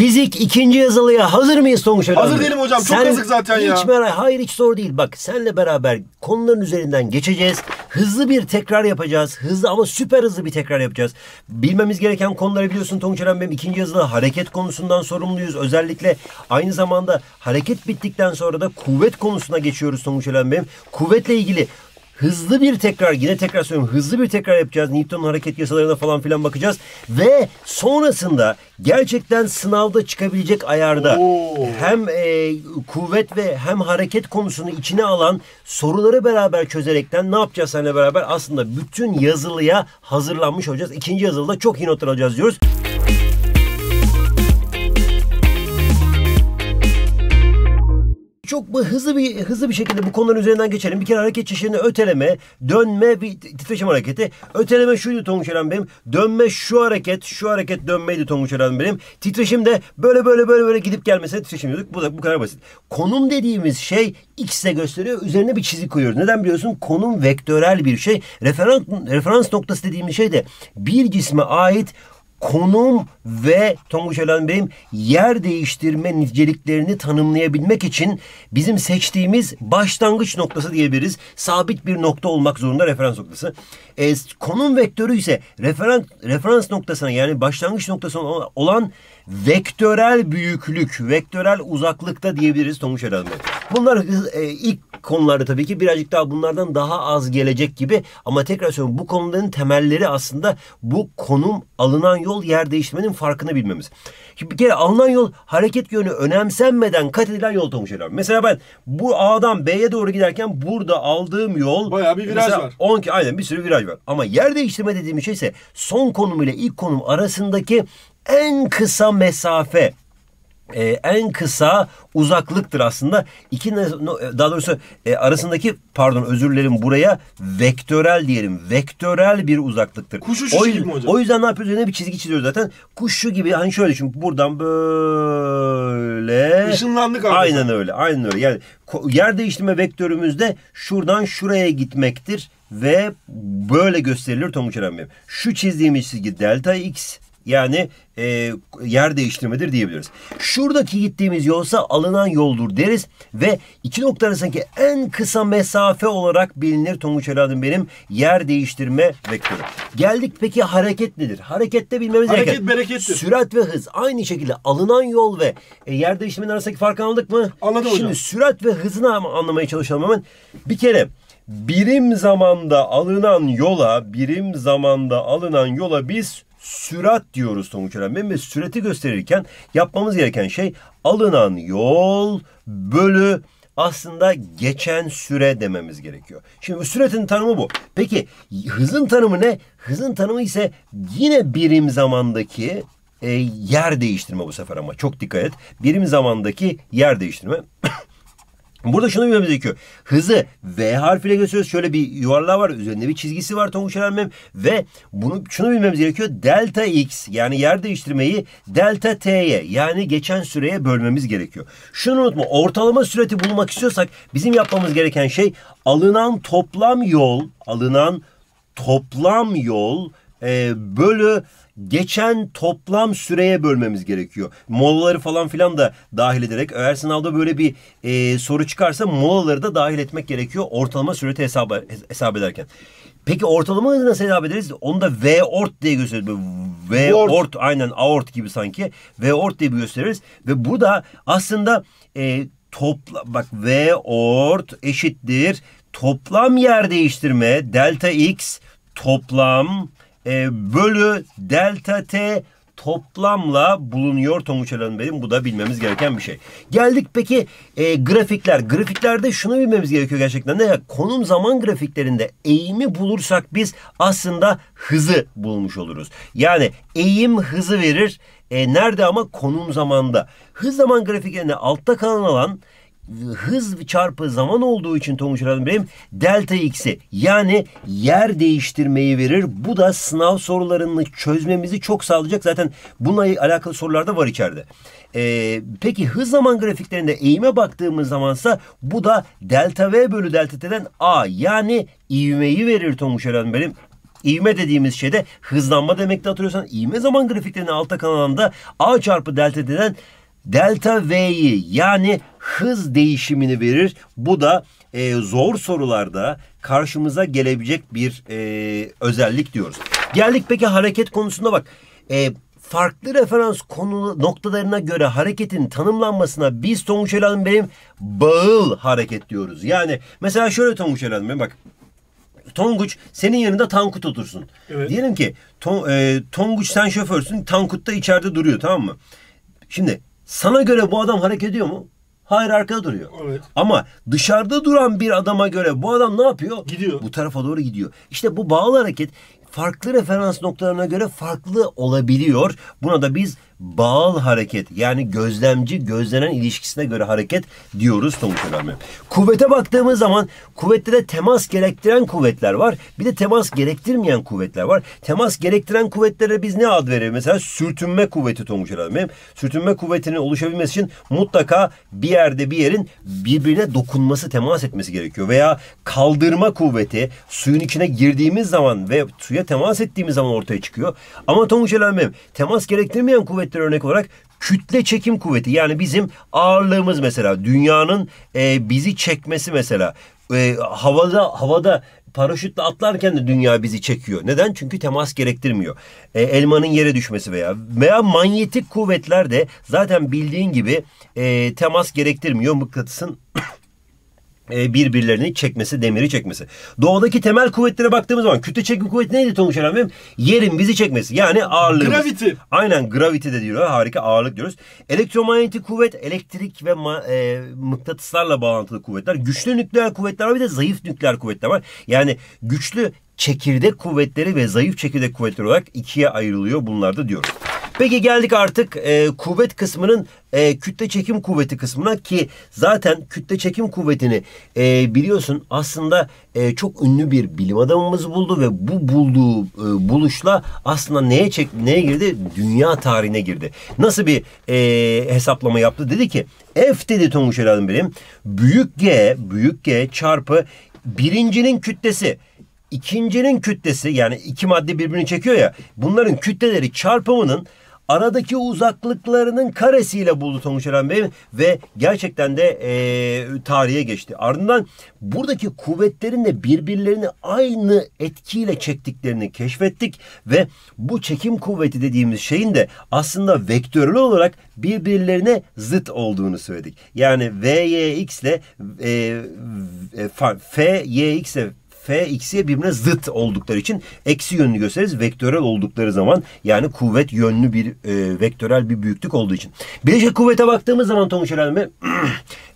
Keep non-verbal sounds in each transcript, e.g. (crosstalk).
Fizik ikinci yazılıya hazır mıyız Tonguç Hazır değilim hocam. Çok Sen yazık zaten hiç ya. Hiç merak, hayır hiç zor değil. Bak senle beraber konuların üzerinden geçeceğiz. Hızlı bir tekrar yapacağız. Hızlı ama süper hızlı bir tekrar yapacağız. Bilmemiz gereken konuları biliyorsun Tonguç Önemli benim ikinci yazılı hareket konusundan sorumluyuz. Özellikle aynı zamanda hareket bittikten sonra da kuvvet konusuna geçiyoruz Tonguç Önemli benim. Kuvvetle ilgili hızlı bir tekrar yine tekrar söylüyorum hızlı bir tekrar yapacağız. Newton'un hareket yasalarına falan filan bakacağız. Ve sonrasında gerçekten sınavda çıkabilecek ayarda Oo. hem e, kuvvet ve hem hareket konusunu içine alan soruları beraber çözerekten ne yapacağız seninle beraber? Aslında bütün yazılıya hazırlanmış olacağız. İkinci yazılıda çok iyi notlar alacağız diyoruz. çok hızlı bir hızlı bir şekilde bu konuların üzerinden geçelim. Bir kere hareket çeşidini öteleme, dönme bir titreşim hareketi. Öteleme şuydu Tonguç Eren benim. Dönme şu hareket, şu hareket dönmeydi Tonguç Eren benim. Titreşim de böyle böyle böyle böyle gidip gelmesine titreşim diyorduk. Bu da bu kadar basit. Konum dediğimiz şey x'e gösteriyor. Üzerine bir çizik koyuyoruz. Neden biliyorsun? Konum vektörel bir şey. Referans, referans noktası dediğimiz şey de bir cisme ait konum ve Tonguç Alan Bey'im yer değiştirme niceliklerini tanımlayabilmek için bizim seçtiğimiz başlangıç noktası diyebiliriz. Sabit bir nokta olmak zorunda referans noktası. E, konum vektörü ise referans, referans noktasına yani başlangıç noktasına olan vektörel büyüklük, vektörel uzaklıkta diyebiliriz Tomuş Erhan Bey. Bunlar e, ilk konuları tabii ki birazcık daha bunlardan daha az gelecek gibi ama tekrar söylüyorum bu konuların temelleri aslında bu konum alınan yol yer değiştirmenin farkını bilmemiz. Şimdi bir kere alınan yol hareket yönü önemsenmeden kat edilen yol Tonguç Erhan Mesela ben bu A'dan B'ye doğru giderken burada aldığım yol bayağı bir viraj var. 10 aynen bir sürü viraj var. Ama yer değiştirme dediğim şey ise son konum ile ilk konum arasındaki en kısa mesafe ee, en kısa uzaklıktır aslında. İki e, daha doğrusu e, arasındaki pardon özür dilerim buraya vektörel diyelim. Vektörel bir uzaklıktır. Kuş uçuşu o, şey gibi mi hocam? O yüzden ne yapıyoruz? Ne bir çizgi çiziyoruz zaten. Kuşu gibi hani şöyle düşün. Buradan böyle Işınlandık abi. Aynen öyle. Aynen öyle. Yani yer değiştirme vektörümüzde şuradan şuraya gitmektir ve böyle gösterilir Tomuç Eren Şu çizdiğimiz çizgi delta x yani e, yer değiştirmedir diyebiliriz. Şuradaki gittiğimiz yolsa alınan yoldur deriz ve iki nokta arasındaki en kısa mesafe olarak bilinir Tonguç Elad'ın benim yer değiştirme vektörü. Geldik peki hareket nedir? Harekette bilmemiz Hareket gereken. Sürat ve hız aynı şekilde alınan yol ve e, yer değiştirmenin arasındaki farkı anladık mı? Anladım Şimdi hocam. sürat ve hızını anlamaya çalışalım hemen. Bir kere birim zamanda alınan yola birim zamanda alınan yola biz sürat diyoruz sonuç önemli ve sürati gösterirken yapmamız gereken şey alınan yol bölü aslında geçen süre dememiz gerekiyor. Şimdi süretin tanımı bu. Peki hızın tanımı ne? Hızın tanımı ise yine birim zamandaki e, yer değiştirme bu sefer ama çok dikkat et. Birim zamandaki yer değiştirme. (coughs) Burada şunu bilmemiz gerekiyor. Hızı V harfiyle gösteriyoruz. Şöyle bir yuvarlağı var. Üzerinde bir çizgisi var Tonguç Mem. Ve bunu şunu bilmemiz gerekiyor. Delta X yani yer değiştirmeyi delta T'ye yani geçen süreye bölmemiz gerekiyor. Şunu unutma. Ortalama süreti bulmak istiyorsak bizim yapmamız gereken şey alınan toplam yol alınan toplam yol e, bölü geçen toplam süreye bölmemiz gerekiyor. Molaları falan filan da dahil ederek eğer sınavda böyle bir e, soru çıkarsa molaları da dahil etmek gerekiyor ortalama sürete hesaba, hesap ederken. Peki ortalama nasıl hesap ederiz? Onu da V ort diye gösteririz. V ort, ort aynen aort gibi sanki. V ort diye bir gösteririz. Ve bu da aslında e, topla bak V ort eşittir toplam yer değiştirme delta x toplam e, bölü delta t toplamla bulunuyor Tonguç Alan Bey'in. Bu da bilmemiz gereken bir şey. Geldik peki e, grafikler. Grafiklerde şunu bilmemiz gerekiyor gerçekten. Ne? Konum zaman grafiklerinde eğimi bulursak biz aslında hızı bulmuş oluruz. Yani eğim hızı verir. E, nerede ama konum zamanda. Hız zaman grafiklerinde altta kalan alan hız çarpı zaman olduğu için Tonguç Rabbim delta x'i yani yer değiştirmeyi verir. Bu da sınav sorularını çözmemizi çok sağlayacak. Zaten bununla alakalı sorular da var içeride. Ee, peki hız zaman grafiklerinde eğime baktığımız zamansa bu da delta v bölü delta t'den a yani ivmeyi verir Tonguç Rabbim. İvme dediğimiz şeyde hızlanma demekti hatırlıyorsan ivme zaman grafiklerinin alta kanalında a çarpı delta t'den delta V'yi yani hız değişimini verir. Bu da e, zor sorularda karşımıza gelebilecek bir e, özellik diyoruz. Geldik peki hareket konusunda bak. E, farklı referans konu noktalarına göre hareketin tanımlanmasına biz Tonguç Elan benim bağıl hareket diyoruz. Yani mesela şöyle Tonguç Elan benim bak. Tonguç senin yanında Tankut otursun. Evet. Diyelim ki ton, e, Tonguç sen şoförsün Tankut da içeride duruyor tamam mı? Şimdi sana göre bu adam hareket ediyor mu? Hayır arkada duruyor. Evet. Ama dışarıda duran bir adama göre bu adam ne yapıyor? Gidiyor. Bu tarafa doğru gidiyor. İşte bu bağlı hareket farklı referans noktalarına göre farklı olabiliyor. Buna da biz bağıl hareket yani gözlemci gözlenen ilişkisine göre hareket diyoruz sonuç önemli. Kuvvete baktığımız zaman kuvvette de temas gerektiren kuvvetler var. Bir de temas gerektirmeyen kuvvetler var. Temas gerektiren kuvvetlere biz ne ad verelim? Mesela sürtünme kuvveti sonuç önemli. Sürtünme kuvvetinin oluşabilmesi için mutlaka bir yerde bir yerin birbirine dokunması, temas etmesi gerekiyor. Veya kaldırma kuvveti suyun içine girdiğimiz zaman ve suya temas ettiğimiz zaman ortaya çıkıyor. Ama sonuç önemli. Temas gerektirmeyen kuvvet hareketler örnek olarak kütle çekim kuvveti yani bizim ağırlığımız mesela dünyanın e, bizi çekmesi mesela e, havada havada paraşütle atlarken de dünya bizi çekiyor. Neden? Çünkü temas gerektirmiyor. E, elmanın yere düşmesi veya veya manyetik kuvvetler de zaten bildiğin gibi e, temas gerektirmiyor. Mıknatısın e, birbirlerini çekmesi, demiri çekmesi. Doğadaki temel kuvvetlere baktığımız zaman kütle çekme kuvveti neydi Tonguç abim? Yerin bizi çekmesi. Yani ağırlığımız. Gravity. Aynen gravity de diyor. Harika ağırlık diyoruz. Elektromanyetik kuvvet elektrik ve e, mıknatıslarla bağlantılı kuvvetler. Güçlü nükleer kuvvetler var bir de zayıf nükleer kuvvetler var. Yani güçlü çekirdek kuvvetleri ve zayıf çekirdek kuvvetleri olarak ikiye ayrılıyor bunlar da diyoruz. Peki geldik artık e, kuvvet kısmının e, kütle çekim kuvveti kısmına ki zaten kütle çekim kuvvetini e, biliyorsun aslında e, çok ünlü bir bilim adamımız buldu ve bu bulduğu e, buluşla aslında neye çek neye girdi? Dünya tarihine girdi. Nasıl bir e, hesaplama yaptı? Dedi ki F dedi Tonguç Erhan Bilim büyük G büyük G çarpı birincinin kütlesi ikincinin kütlesi yani iki madde birbirini çekiyor ya bunların kütleleri çarpımının aradaki uzaklıklarının karesiyle buldu Tonguç Eren Bey ve gerçekten de e, tarihe geçti. Ardından buradaki kuvvetlerin de birbirlerini aynı etkiyle çektiklerini keşfettik ve bu çekim kuvveti dediğimiz şeyin de aslında vektörlü olarak birbirlerine zıt olduğunu söyledik. Yani VYX ile e, e F, YX ile f x'ye birbirine zıt oldukları için eksi yönlü gösteririz. Vektörel oldukları zaman yani kuvvet yönlü bir e, vektörel bir büyüklük olduğu için. Bir Bileşik şey kuvvete baktığımız zaman Tomuş Hanım'ı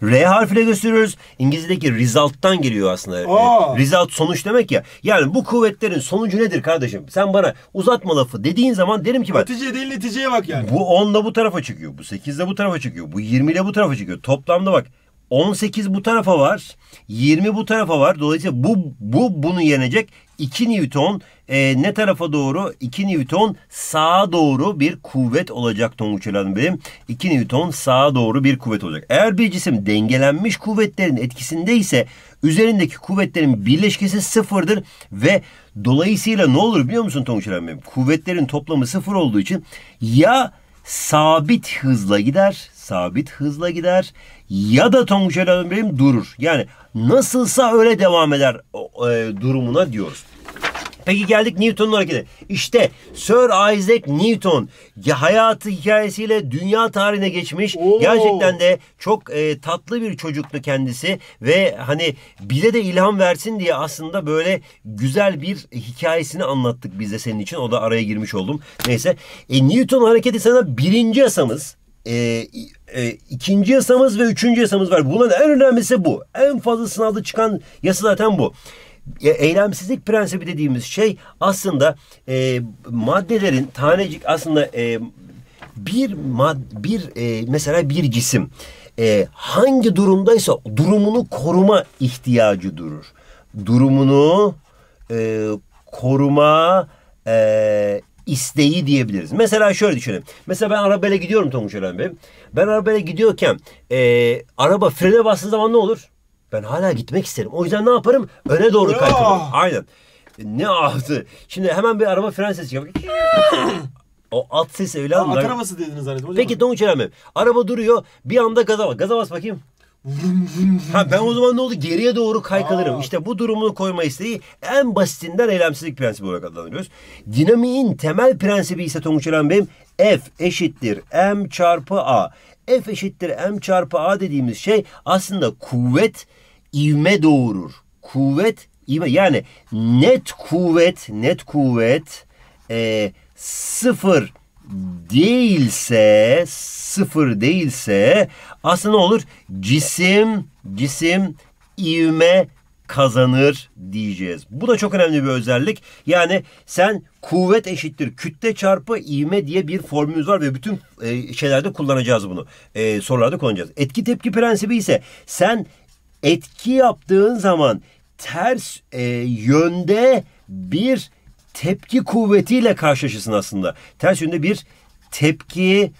(clears throat) R harfiyle gösteriyoruz. İngilizce'deki result'tan geliyor aslında. E, Aa. Result sonuç demek ya. Yani bu kuvvetlerin sonucu nedir kardeşim? Sen bana uzatma lafı dediğin zaman derim ki ben. Netice değil neticeye bak yani. Bu 10'da bu tarafa çıkıyor. Bu 8'de bu tarafa çıkıyor. Bu 20'de bu tarafa çıkıyor. Toplamda bak 18 bu tarafa var. 20 bu tarafa var. Dolayısıyla bu, bu bunu yenecek. 2 Newton e, ne tarafa doğru? 2 Newton sağa doğru bir kuvvet olacak Tonguç Hanım benim. 2 Newton sağa doğru bir kuvvet olacak. Eğer bir cisim dengelenmiş kuvvetlerin etkisinde ise üzerindeki kuvvetlerin birleşkesi sıfırdır ve dolayısıyla ne olur biliyor musun Tonguç Hanım benim? Kuvvetlerin toplamı sıfır olduğu için ya sabit hızla gider, sabit hızla gider ya da Tonguç El durur. Yani nasılsa öyle devam eder e, durumuna diyoruz. Peki geldik Newton'un hareketi. İşte Sir Isaac Newton ya hayatı hikayesiyle dünya tarihine geçmiş. Oo. Gerçekten de çok e, tatlı bir çocuktu kendisi ve hani bize de ilham versin diye aslında böyle güzel bir hikayesini anlattık biz de senin için. O da araya girmiş oldum. Neyse. E, Newton hareketi sana birinci yasamız e, e, ikinci yasamız ve üçüncü yasamız var. Bunların en önemlisi bu. En fazla sınavda çıkan yasa zaten bu. E, eylemsizlik prensibi dediğimiz şey aslında e, maddelerin tanecik aslında e, bir mad bir e, mesela bir cisim e, hangi durumdaysa durumunu koruma ihtiyacı durur. Durumunu e, koruma e, isteği diyebiliriz. Mesela şöyle düşünelim. Mesela ben arabayla gidiyorum Tonguç Ölen Bey. Ben arabayla gidiyorken e, araba frene bastığı zaman ne olur? Ben hala gitmek isterim. O yüzden ne yaparım? Öne doğru ah! kaykılırım. Aynen. Ne ahtı. Şimdi hemen bir araba fren sesi yapıyor. O alt sesi evladım. At arabası dediniz zannettim Peki Tonguç Ölen Bey. Araba duruyor. Bir anda gaza bas. Gaza bas bakayım ha ben o zaman ne oldu? Geriye doğru kaykılırım. Aa. İşte bu durumunu koyma isteği en basitinden eylemsizlik prensibi olarak adlandırıyoruz. Dinamiğin temel prensibi ise Tonguç İlhan Bey'im F eşittir M çarpı A. F eşittir M çarpı A dediğimiz şey aslında kuvvet ivme doğurur. Kuvvet ivme yani net kuvvet net kuvvet e, sıfır değilse sıfır değilse aslında olur? Cisim cisim ivme kazanır diyeceğiz. Bu da çok önemli bir özellik. Yani sen kuvvet eşittir kütle çarpı ivme diye bir formülümüz var ve bütün e, şeylerde kullanacağız bunu. E, sorularda kullanacağız. Etki tepki prensibi ise sen etki yaptığın zaman ters e, yönde bir tepki kuvvetiyle karşılaşırsın aslında. Ters yönde bir tepkiyi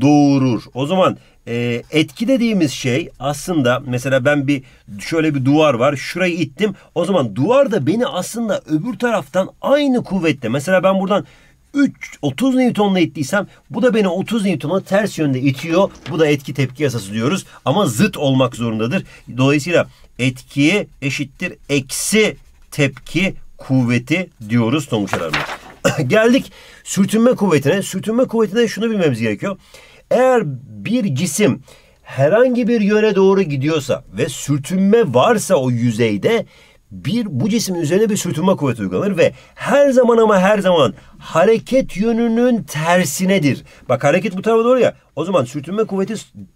doğurur. O zaman e, etki dediğimiz şey aslında mesela ben bir şöyle bir duvar var şurayı ittim o zaman duvar da beni aslında öbür taraftan aynı kuvvette mesela ben buradan 3 30 Newton'la ittiysem bu da beni 30 Newton'a ters yönde itiyor. Bu da etki tepki yasası diyoruz ama zıt olmak zorundadır. Dolayısıyla etki eşittir eksi tepki kuvveti diyoruz Tonguç Alarmı. (coughs) Geldik sürtünme kuvvetine. Sürtünme kuvvetine şunu bilmemiz gerekiyor. Eğer bir cisim herhangi bir yöne doğru gidiyorsa ve sürtünme varsa o yüzeyde bir bu cismin üzerine bir sürtünme kuvveti uygulanır ve her zaman ama her zaman hareket yönünün tersinedir. Bak hareket bu tarafa doğru ya. O zaman sürtünme kuvveti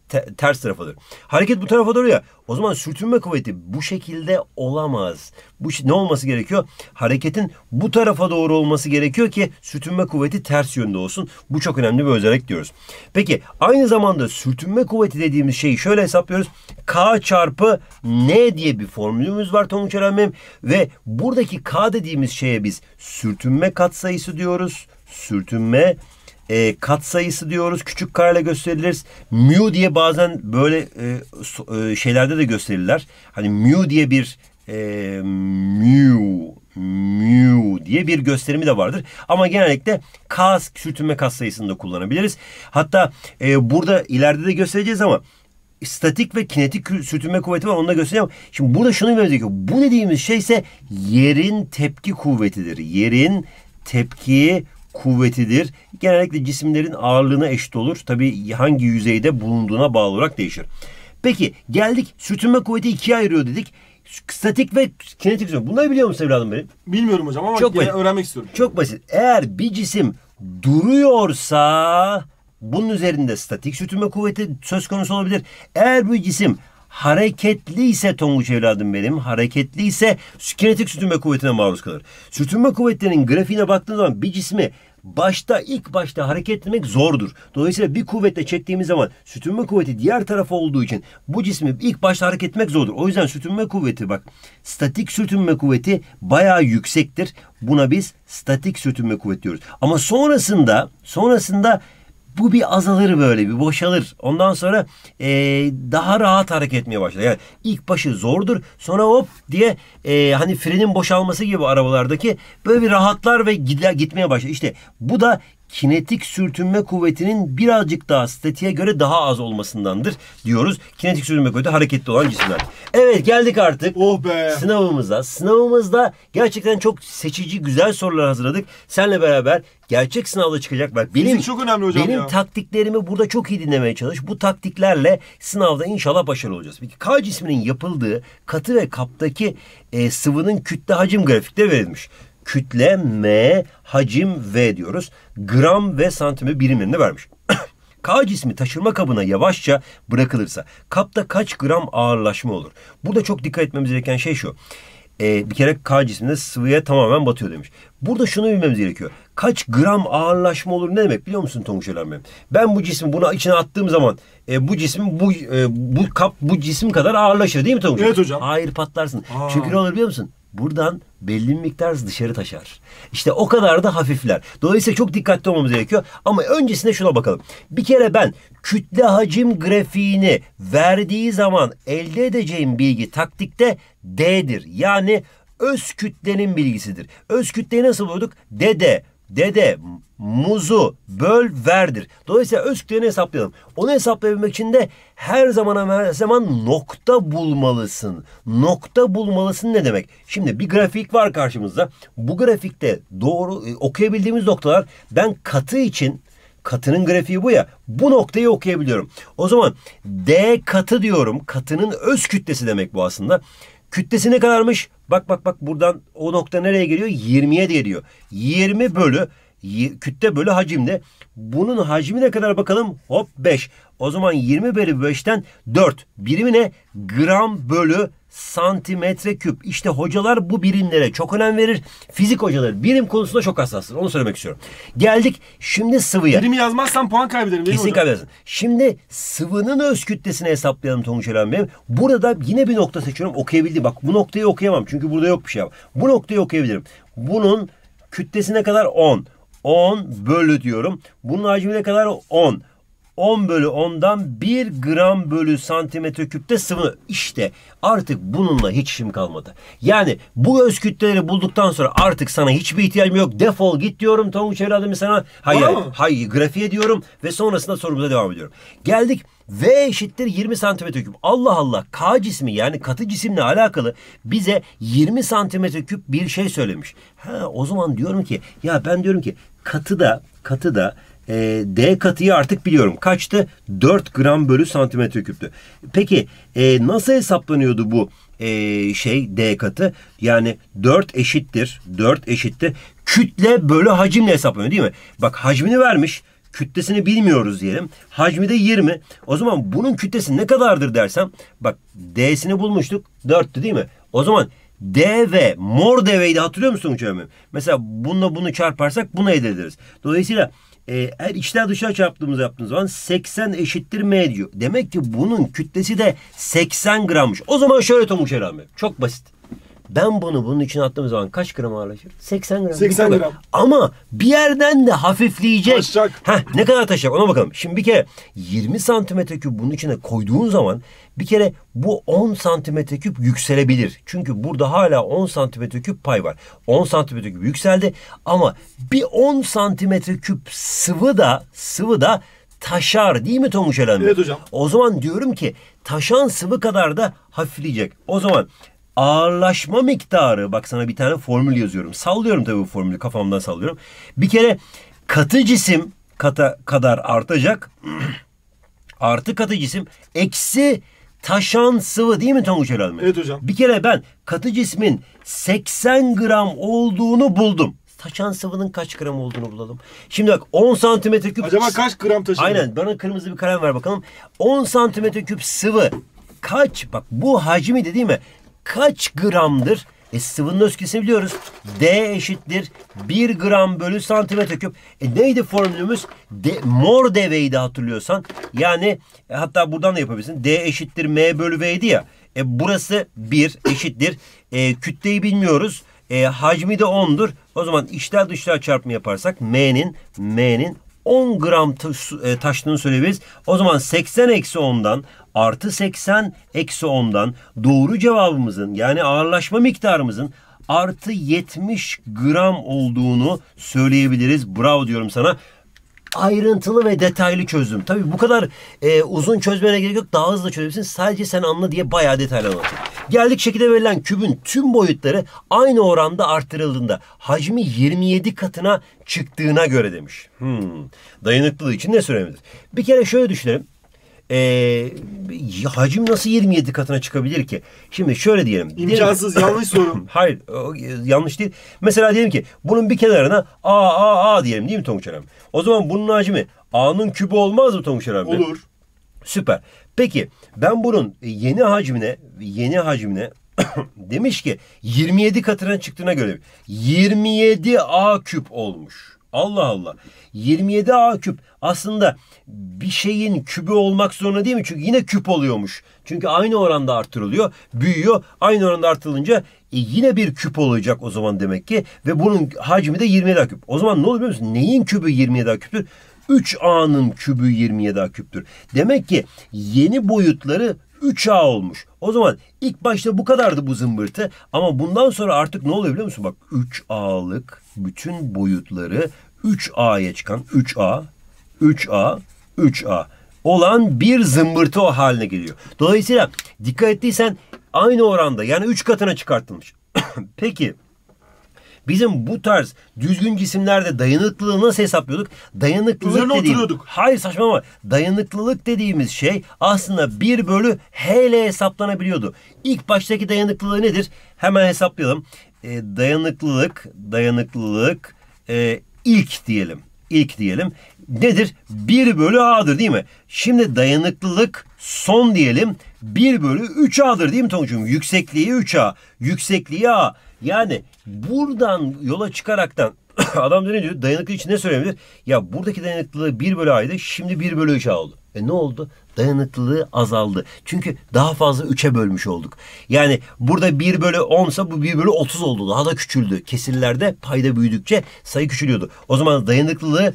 te, ters tarafa doğru. Hareket bu tarafa doğru ya. O zaman sürtünme kuvveti bu şekilde olamaz. Bu ne olması gerekiyor? Hareketin bu tarafa doğru olması gerekiyor ki sürtünme kuvveti ters yönde olsun. Bu çok önemli bir özellik diyoruz. Peki aynı zamanda sürtünme kuvveti dediğimiz şeyi şöyle hesaplıyoruz. K çarpı N diye bir formülümüz var Tonguç Erenmem ve buradaki K dediğimiz şeye biz sürtünme katsayısı diyoruz. Sürtünme e, kat sayısı diyoruz. Küçük karla gösteriliriz. Mu diye bazen böyle e, so, e, şeylerde de gösterirler. Hani mu diye bir e, mu mu diye bir gösterimi de vardır. Ama genellikle kas sürtünme kas sayısını da kullanabiliriz. Hatta e, burada ileride de göstereceğiz ama statik ve kinetik sürtünme kuvveti var. Onu da göstereceğim. Şimdi burada şunu bilmemiz gerekiyor. Bu dediğimiz şey ise yerin tepki kuvvetidir. Yerin tepki kuvvetidir. Genellikle cisimlerin ağırlığına eşit olur. Tabi hangi yüzeyde bulunduğuna bağlı olarak değişir. Peki geldik sürtünme kuvveti ikiye ayırıyor dedik. Statik ve kinetik sürtünme. Bunları biliyor musun evladım benim? Bilmiyorum hocam ama Çok basit. öğrenmek istiyorum. Çok basit. Eğer bir cisim duruyorsa bunun üzerinde statik sürtünme kuvveti söz konusu olabilir. Eğer bir cisim hareketli ise tonguç evladım benim, hareketli ise kinetik sürtünme kuvvetine maruz kalır. Sürtünme kuvvetlerinin grafiğine baktığınız zaman bir cismi başta ilk başta hareket etmek zordur. Dolayısıyla bir kuvvetle çektiğimiz zaman sürtünme kuvveti diğer tarafa olduğu için bu cismi ilk başta hareket etmek zordur. O yüzden sürtünme kuvveti bak statik sürtünme kuvveti bayağı yüksektir. Buna biz statik sürtünme kuvveti diyoruz. Ama sonrasında sonrasında bu bir azalır böyle bir boşalır. Ondan sonra e, daha rahat hareket etmeye başlar. Yani ilk başı zordur sonra hop diye e, hani frenin boşalması gibi arabalardaki böyle bir rahatlar ve gider gitmeye başlar. İşte bu da kinetik sürtünme kuvvetinin birazcık daha statiğe göre daha az olmasındandır diyoruz. Kinetik sürtünme kuvveti hareketli olan cisimler. Evet geldik artık oh be. sınavımıza. Sınavımızda gerçekten çok seçici güzel sorular hazırladık. Senle beraber gerçek sınavda çıkacak. Bak benim Fizik çok önemli hocam Benim ya. taktiklerimi burada çok iyi dinlemeye çalış. Bu taktiklerle sınavda inşallah başarılı olacağız. Peki K cisminin yapıldığı katı ve kaptaki e, sıvının kütle hacim grafikleri verilmiş kütle m, hacim v diyoruz. Gram ve santimi birimlerini vermiş. (clears throat) K cismi taşırma kabına yavaşça bırakılırsa kapta kaç gram ağırlaşma olur? Burada çok dikkat etmemiz gereken şey şu. Ee, bir kere K cisminde sıvıya tamamen batıyor demiş. Burada şunu bilmemiz gerekiyor. Kaç gram ağırlaşma olur ne demek biliyor musun Tonguç Ölen Ben bu cismi buna içine attığım zaman e, bu cismi bu e, bu kap bu cisim kadar ağırlaşır değil mi Tonguç? Evet hocam. Hayır patlarsın. Aa. Çünkü ne olur biliyor musun? Buradan belli bir miktar dışarı taşar. İşte o kadar da hafifler. Dolayısıyla çok dikkatli olmamız gerekiyor. Ama öncesinde şuna bakalım. Bir kere ben kütle hacim grafiğini verdiği zaman elde edeceğim bilgi taktikte D'dir. Yani öz kütlenin bilgisidir. Öz kütleyi nasıl bulduk? Dede, dede muzu böl verdir. Dolayısıyla öz kütleni hesaplayalım. Onu hesaplayabilmek için de her zaman her zaman nokta bulmalısın. Nokta bulmalısın ne demek? Şimdi bir grafik var karşımızda. Bu grafikte doğru e, okuyabildiğimiz noktalar ben katı için katının grafiği bu ya. Bu noktayı okuyabiliyorum. O zaman D katı diyorum. Katının öz kütlesi demek bu aslında. Kütlesi ne kadarmış? Bak bak bak buradan o nokta nereye geliyor? 20'ye geliyor. 20 bölü kütle bölü hacimde. Bunun hacmi ne kadar bakalım? Hop 5. O zaman 20 bölü 5'ten 4. Birimi ne? Gram bölü santimetre küp. İşte hocalar bu birimlere çok önem verir. Fizik hocaları birim konusunda çok hassastır. Onu söylemek istiyorum. Geldik şimdi sıvıya. Birimi yazmazsan puan kaybederim. Kesin kaybedersin. Şimdi sıvının öz kütlesini hesaplayalım Tonguç Elen Bey'im. Burada yine bir nokta seçiyorum. Okuyabildim. Bak bu noktayı okuyamam. Çünkü burada yok bir şey. Bu noktayı okuyabilirim. Bunun kütlesine kadar 10. 10 bölü diyorum. Bunun hacmi ne kadar? 10. 10 bölü 10'dan 1 gram bölü santimetre küpte sıvı. İşte artık bununla hiç işim kalmadı. Yani bu öz kütleleri bulduktan sonra artık sana hiçbir ihtiyacım yok. Defol git diyorum Tonguç evladım sana. Hayır, hayır grafiğe diyorum ve sonrasında sorumuza devam ediyorum. Geldik V eşittir 20 santimetre küp. Allah Allah K cismi yani katı cisimle alakalı bize 20 santimetre küp bir şey söylemiş. Ha, o zaman diyorum ki ya ben diyorum ki katı da katı da e, D katıyı artık biliyorum. Kaçtı? 4 gram bölü santimetre küptü. Peki e, nasıl hesaplanıyordu bu e, şey D katı? Yani 4 eşittir. 4 eşittir. Kütle bölü hacimle hesaplanıyor değil mi? Bak hacmini vermiş kütlesini bilmiyoruz diyelim. Hacmi de 20. O zaman bunun kütlesi ne kadardır dersem bak D'sini bulmuştuk. 4'tü değil mi? O zaman D ve mor deveydi hatırlıyor musun hocam? Mesela bununla bunu çarparsak bunu elde ederiz. Dolayısıyla e, her içten dışa çarptığımız yaptığımız zaman 80 eşittir M diyor. Demek ki bunun kütlesi de 80 grammış. O zaman şöyle Tomuk Şerami. Çok basit. Ben bunu bunun için attığım zaman kaç gram ağırlaşır? 80 gram. 80 gram. Ama bir yerden de hafifleyecek. Taşacak. Heh, ne kadar taşacak ona bakalım. Şimdi bir kere 20 santimetre küp bunun içine koyduğun zaman bir kere bu 10 santimetre küp yükselebilir. Çünkü burada hala 10 santimetre küp pay var. 10 santimetre küp yükseldi ama bir 10 santimetre küp sıvı da sıvı da taşar değil mi Tomuş Elen? Evet hocam. O zaman diyorum ki taşan sıvı kadar da hafifleyecek. O zaman ağırlaşma miktarı bak sana bir tane formül yazıyorum. Sallıyorum tabii bu formülü kafamdan sallıyorum. Bir kere katı cisim kata kadar artacak. (clears throat) Artı katı cisim eksi taşan sıvı değil mi Tonguç Eralmi? Evet hocam. Bir kere ben katı cismin 80 gram olduğunu buldum. Taşan sıvının kaç gram olduğunu bulalım. Şimdi bak 10 santimetre küp... Acaba kaç gram taşan? Aynen bana kırmızı bir kalem ver bakalım. 10 santimetre küp sıvı kaç? Bak bu hacmi de değil mi? kaç gramdır? E sıvının ösküsünü biliyoruz. D eşittir 1 gram bölü santimetre küp. E neydi formülümüz? De, mor deveydi hatırlıyorsan. Yani e, hatta buradan da yapabilirsin. D eşittir M bölü V'di ya. E burası 1 eşittir. E, kütleyi bilmiyoruz. E, hacmi de 10'dur. O zaman içler dışlar çarpımı yaparsak M'nin M'nin 10 gram e, taştığını söyleyebiliriz. O zaman 80 eksi 10'dan artı 80 eksi 10'dan doğru cevabımızın yani ağırlaşma miktarımızın artı 70 gram olduğunu söyleyebiliriz. Bravo diyorum sana ayrıntılı ve detaylı çözüm. Tabii bu kadar e, uzun çözmene gerek yok. Daha hızlı çözebilirsin. Sadece sen anla diye bayağı detaylı anlatıyor. Geldik şekilde verilen kübün tüm boyutları aynı oranda arttırıldığında hacmi 27 katına çıktığına göre demiş. Hmm. Dayanıklılığı için ne söylenebilir? Bir kere şöyle düşünelim e, hacim nasıl 27 katına çıkabilir ki? Şimdi şöyle diyelim. İmkansız yanlış sorum. (laughs) Hayır yanlış değil. Mesela diyelim ki bunun bir kenarına a a a diyelim değil mi Tonguç Erem? O zaman bunun hacmi a'nın kübü olmaz mı Tonguç Erem? Olur. Süper. Peki ben bunun yeni hacmine yeni hacmine (coughs) demiş ki 27 katına çıktığına göre 27 a küp olmuş. Allah Allah. 27 A küp aslında bir şeyin kübü olmak zorunda değil mi? Çünkü yine küp oluyormuş. Çünkü aynı oranda artırılıyor, büyüyor. Aynı oranda artırılınca e yine bir küp olacak o zaman demek ki. Ve bunun hacmi de 27 A küp. O zaman ne oluyor biliyor musun? Neyin kübü 27 A küptür? 3 A'nın kübü 27 A küptür. Demek ki yeni boyutları 3 A olmuş. O zaman ilk başta bu kadardı bu zımbırtı. Ama bundan sonra artık ne oluyor biliyor musun? Bak 3 A'lık bütün boyutları 3A'ya çıkan 3A, 3A, 3A olan bir zımbırtı o haline geliyor. Dolayısıyla dikkat ettiysen aynı oranda yani 3 katına çıkartılmış. (coughs) Peki bizim bu tarz düzgün cisimlerde dayanıklılığı nasıl hesaplıyorduk? Dayanıklılık Üzerine dediğim, oturuyorduk. Hayır saçmalama. Dayanıklılık dediğimiz şey aslında 1 bölü H ile hesaplanabiliyordu. İlk baştaki dayanıklılığı nedir? Hemen hesaplayalım e, dayanıklılık, dayanıklılık e, ilk diyelim. İlk diyelim. Nedir? 1 bölü A'dır değil mi? Şimdi dayanıklılık son diyelim. 1 bölü 3A'dır değil mi Tonguç'um? Yüksekliği 3A. Yüksekliği A. Yani buradan yola çıkaraktan (coughs) Adam da diyor? Dayanıklı için ne söyleyebilir? Ya buradaki dayanıklılığı 1 bölü A'ydı. Şimdi 1 bölü 3 oldu. E ne oldu? Dayanıklılığı azaldı. Çünkü daha fazla 3'e bölmüş olduk. Yani burada 1 bölü 10 ise bu 1 bölü 30 oldu. Daha da küçüldü. Kesirlerde payda büyüdükçe sayı küçülüyordu. O zaman dayanıklılığı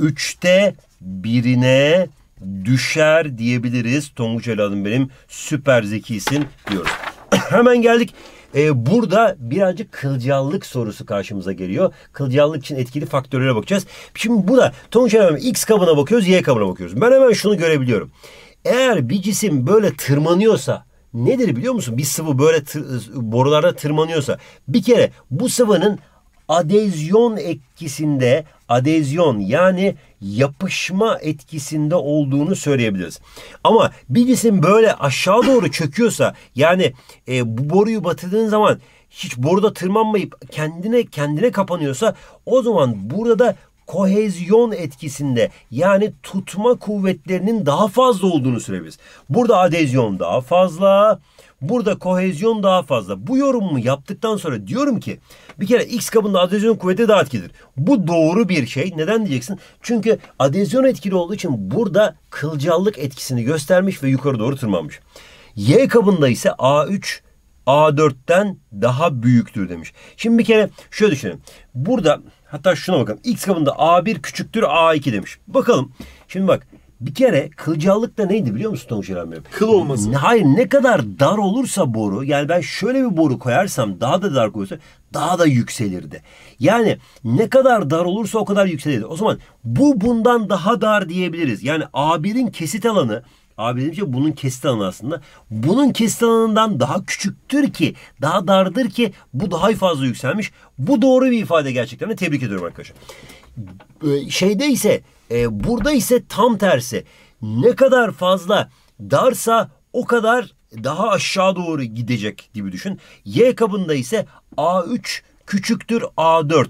3'te 1'ine düşer diyebiliriz. Tonguç evladım benim süper zekisin diyoruz. (coughs) Hemen geldik e, burada birazcık kılcallık sorusu karşımıza geliyor. Kılcallık için etkili faktörlere bakacağız. Şimdi burada Tonguç hemen X kabına bakıyoruz, Y kabına bakıyoruz. Ben hemen şunu görebiliyorum. Eğer bir cisim böyle tırmanıyorsa nedir biliyor musun? Bir sıvı böyle tır, borularda tırmanıyorsa bir kere bu sıvının adezyon etkisinde adezyon yani yapışma etkisinde olduğunu söyleyebiliriz. Ama bir cisim böyle aşağı doğru çöküyorsa yani e, bu boruyu batırdığın zaman hiç boruda tırmanmayıp kendine kendine kapanıyorsa o zaman burada da kohezyon etkisinde yani tutma kuvvetlerinin daha fazla olduğunu söyleyebiliriz. Burada adezyon daha fazla, Burada kohezyon daha fazla. Bu yorumumu yaptıktan sonra diyorum ki bir kere X kabında adezyon kuvveti daha etkilidir. Bu doğru bir şey. Neden diyeceksin? Çünkü adezyon etkili olduğu için burada kılcallık etkisini göstermiş ve yukarı doğru tırmanmış. Y kabında ise A3 A4'ten daha büyüktür demiş. Şimdi bir kere şöyle düşünelim. Burada hatta şuna bakalım. X kabında A1 küçüktür A2 demiş. Bakalım. Şimdi bak bir kere kılcallık da neydi biliyor musun Tonguç Erhan Kıl olması. Hayır ne kadar dar olursa boru yani ben şöyle bir boru koyarsam daha da dar koyarsa daha da yükselirdi. Yani ne kadar dar olursa o kadar yükselirdi. O zaman bu bundan daha dar diyebiliriz. Yani A1'in kesit alanı Abi dedim ki bunun kesit alanı aslında. Bunun kesit alanından daha küçüktür ki, daha dardır ki bu daha fazla yükselmiş. Bu doğru bir ifade gerçekten. Tebrik ediyorum arkadaşlar. Ee, şeyde ise e, burada ise tam tersi. Ne kadar fazla darsa o kadar daha aşağı doğru gidecek gibi düşün. Y kabında ise A3 küçüktür A4.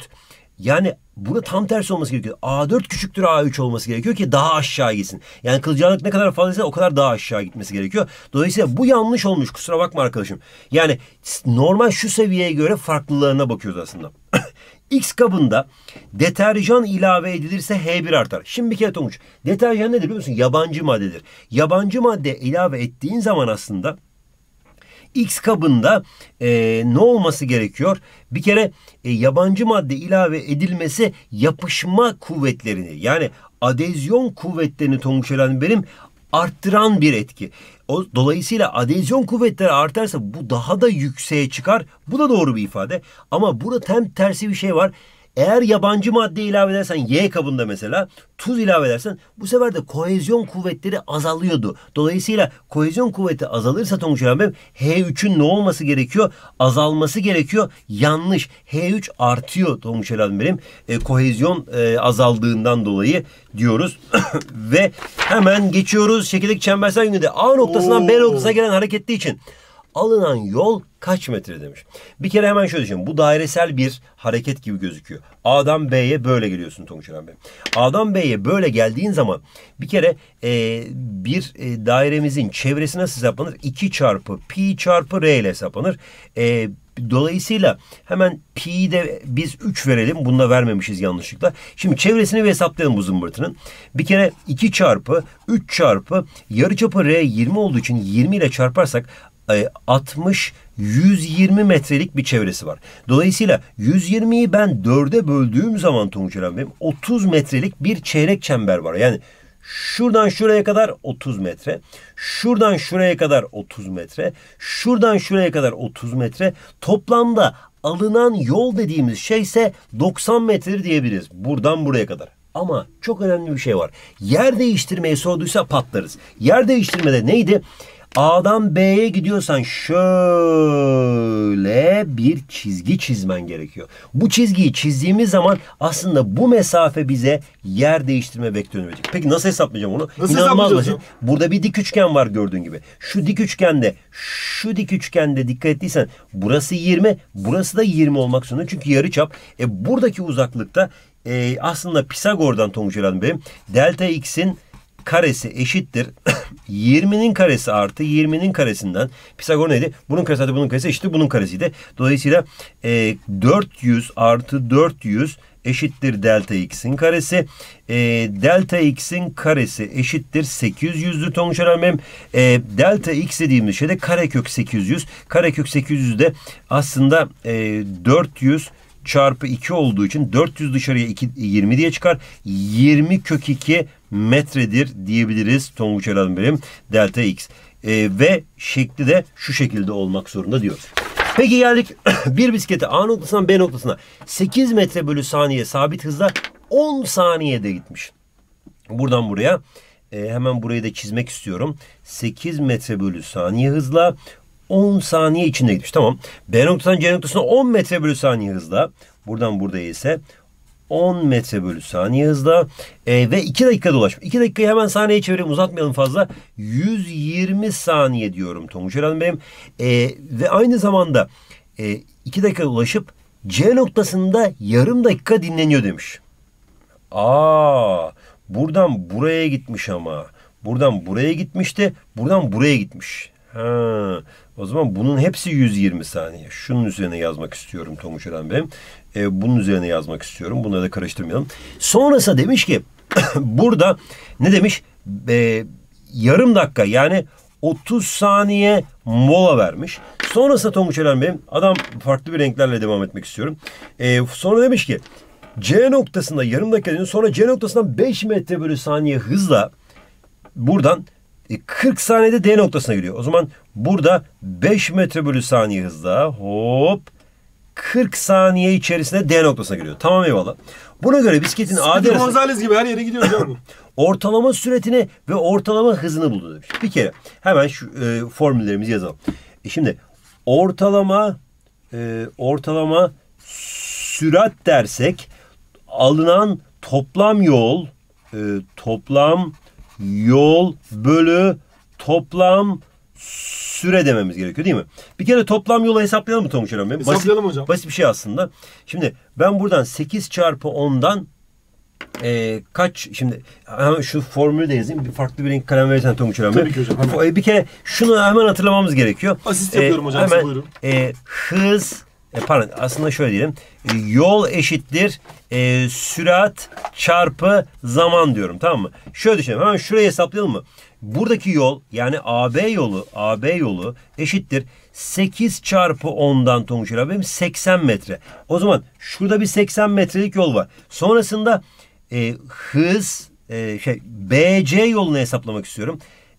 Yani burada tam tersi olması gerekiyor. A4 küçüktür A3 olması gerekiyor ki daha aşağı gitsin. Yani kılcallık ne kadar fazlaysa o kadar daha aşağı gitmesi gerekiyor. Dolayısıyla bu yanlış olmuş kusura bakma arkadaşım. Yani normal şu seviyeye göre farklılığına bakıyoruz aslında. (clears throat) X kabında deterjan ilave edilirse H1 artar. Şimdi bir kere Tonguç deterjan nedir biliyor musun? Yabancı maddedir. Yabancı madde ilave ettiğin zaman aslında X kabında e, ne olması gerekiyor? Bir kere e, yabancı madde ilave edilmesi yapışma kuvvetlerini yani adezyon kuvvetlerini Tonguç Elen benim arttıran bir etki. O, dolayısıyla adezyon kuvvetleri artarsa bu daha da yükseğe çıkar. Bu da doğru bir ifade. Ama burada hem tersi bir şey var. Eğer yabancı madde ilave edersen Y kabında mesela tuz ilave edersen bu sefer de kohezyon kuvvetleri azalıyordu. Dolayısıyla kohezyon kuvveti azalırsa Tonguç Efendim H3'ün ne olması gerekiyor? Azalması gerekiyor. Yanlış. H3 artıyor Tonguç Efendim benim. E, kohezyon e, azaldığından dolayı diyoruz. (coughs) Ve hemen geçiyoruz. Şekillik çembersel yönünde A noktasından B noktasına gelen hareketli için alınan yol kaç metre demiş. Bir kere hemen şöyle düşünün. Bu dairesel bir hareket gibi gözüküyor. A'dan B'ye böyle geliyorsun Tonguç Bey. A'dan B'ye böyle geldiğin zaman bir kere e, bir e, dairemizin çevresi nasıl hesaplanır? 2 çarpı pi çarpı r ile hesaplanır. E, Dolayısıyla hemen pi'yi de biz 3 verelim. Bunu da vermemişiz yanlışlıkla. Şimdi çevresini bir hesaplayalım bu zımbırtının. Bir kere 2 çarpı 3 çarpı yarıçapı r 20 olduğu için 20 ile çarparsak 60 120 metrelik bir çevresi var. Dolayısıyla 120'yi ben dörde böldüğüm zaman Tonguç benim 30 metrelik bir çeyrek çember var. Yani şuradan şuraya kadar 30 metre, şuradan şuraya kadar 30 metre, şuradan şuraya kadar 30 metre. Toplamda alınan yol dediğimiz şey ise 90 metre diyebiliriz buradan buraya kadar. Ama çok önemli bir şey var. Yer değiştirmeyi sorduysa patlarız. Yer değiştirmede neydi? A'dan B'ye gidiyorsan şöyle bir çizgi çizmen gerekiyor. Bu çizgiyi çizdiğimiz zaman aslında bu mesafe bize yer değiştirme vektörünü verecek. Peki nasıl hesaplayacağım onu? Nasıl İnanılmaz Burada bir dik üçgen var gördüğün gibi. Şu dik üçgende, şu dik üçgende dikkat ettiysen burası 20, burası da 20 olmak zorunda. Çünkü yarı çap. E buradaki uzaklıkta e, aslında Pisagor'dan Tonguç benim. Delta x'in karesi eşittir 20'nin (coughs) karesi artı 20'nin karesinden Pisagor neydi? Bunun karesi artı bunun karesi eşittir bunun karesiydi. Dolayısıyla e, 400 artı 400 eşittir delta x'in karesi. E, delta x'in karesi eşittir 800 yüzlü tonguç önemliyim. E, delta x dediğimiz şey de karekök 800. Karekök 800 de aslında e, 400 çarpı 2 olduğu için 400 dışarıya 2, 20 diye çıkar. 20 kök 2 metredir diyebiliriz Tonguç Erhan benim delta x. E, ve şekli de şu şekilde olmak zorunda diyoruz. Peki geldik (clears throat) bir bisiklete A noktasından B noktasına 8 metre bölü saniye sabit hızla 10 saniyede gitmiş. Buradan buraya e, hemen burayı da çizmek istiyorum. 8 metre bölü saniye hızla 10 saniye içinde gitmiş. Tamam. B noktadan C noktasına 10 metre bölü saniye hızla. Buradan buraya ise 10 metre bölü saniye hızda e, ve 2 dakikada ulaşmış. 2 dakikayı hemen saniyeye çevirip uzatmayalım fazla. 120 saniye diyorum Tonguç Eren Bey'im. E, ve aynı zamanda e, 2 dakikada ulaşıp C noktasında yarım dakika dinleniyor demiş. Aa, buradan buraya gitmiş ama. Buradan buraya gitmişti. Buradan buraya gitmiş. Ha, o zaman bunun hepsi 120 saniye. Şunun üzerine yazmak istiyorum Tonguç Eren Bey'im. E, bunun üzerine yazmak istiyorum. Bunları da karıştırmayalım. Sonrasa demiş ki (coughs) burada ne demiş? E, yarım dakika yani 30 saniye mola vermiş. Sonrasında Tonguç Eren Beyim, adam farklı bir renklerle devam etmek istiyorum. E, sonra demiş ki C noktasında yarım dakika sonra C noktasından 5 metre bölü saniye hızla buradan 40 e, saniyede D noktasına gidiyor. O zaman burada 5 metre bölü saniye hızla hop 40 saniye içerisinde D noktasına geliyor. Tamam eyvallah. Buna göre bisikletin adi Gonzales gibi her yere gidiyoruz abi. (laughs) ortalama süretini ve ortalama hızını buldu demiş. Bir kere hemen şu e, formüllerimizi yazalım. E şimdi ortalama e, ortalama sürat dersek alınan toplam yol e, toplam yol bölü toplam süre dememiz gerekiyor değil mi? Bir kere toplam yolu hesaplayalım mı Tonguç Hocam? Hesaplayalım basit, hocam. Basit bir şey aslında. Şimdi ben buradan 8 çarpı 10'dan e, kaç şimdi hemen şu formülü de yazayım. Bir farklı bir renk kalem verirsen Tonguç Hocam. Tabii ki hocam. Hemen. E, bir kere şunu hemen hatırlamamız gerekiyor. Asist e, yapıyorum e, hocam hemen, size buyurun. E, hız e, pardon aslında şöyle diyelim. E, yol eşittir e, sürat çarpı zaman diyorum tamam mı? Şöyle düşünelim hemen şurayı hesaplayalım mı? Buradaki yol yani AB yolu AB yolu eşittir 8 çarpı 10'dan Tonguç Elabim 80 metre. O zaman şurada bir 80 metrelik yol var. Sonrasında e, hız e, şey BC yolunu hesaplamak istiyorum.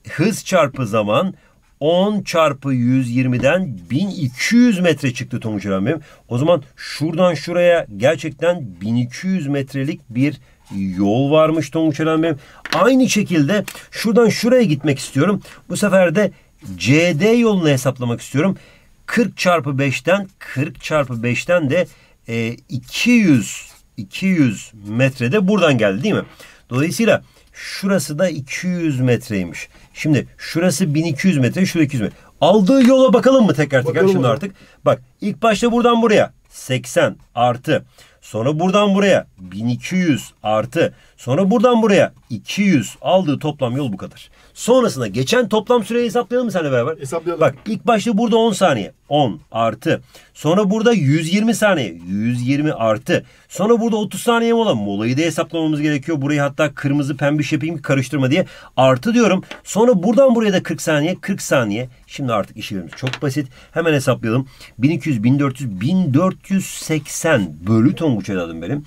Hız çarpı zaman 10 çarpı 120'den 1200 metre çıktı Tonguç Elabim. O zaman şuradan şuraya gerçekten 1200 metrelik bir yol varmış Tonguç Tonguçelen Bey'im. Aynı şekilde şuradan şuraya gitmek istiyorum. Bu sefer de CD yolunu hesaplamak istiyorum. 40 çarpı 5'ten 40 çarpı 5'ten de e, 200 200 metrede buradan geldi değil mi? Dolayısıyla şurası da 200 metreymiş. Şimdi şurası 1200 metre, şurası 200 metre. Aldığı yola bakalım mı tekrar tekrar bakalım şimdi artık? Bak ilk başta buradan buraya 80 artı Sonra buradan buraya 1200 artı Sonra buradan buraya 200 aldığı toplam yol bu kadar. Sonrasında geçen toplam süreyi hesaplayalım mı seninle beraber? Hesaplayalım. Bak ilk başta burada 10 saniye. 10 artı. Sonra burada 120 saniye. 120 artı. Sonra burada 30 saniye mola. Molayı da hesaplamamız gerekiyor. Burayı hatta kırmızı pembe şey yapayım karıştırma diye. Artı diyorum. Sonra buradan buraya da 40 saniye. 40 saniye. Şimdi artık işlerimiz çok basit. Hemen hesaplayalım. 1200, 1400, 1480 bölü tonguç adım benim.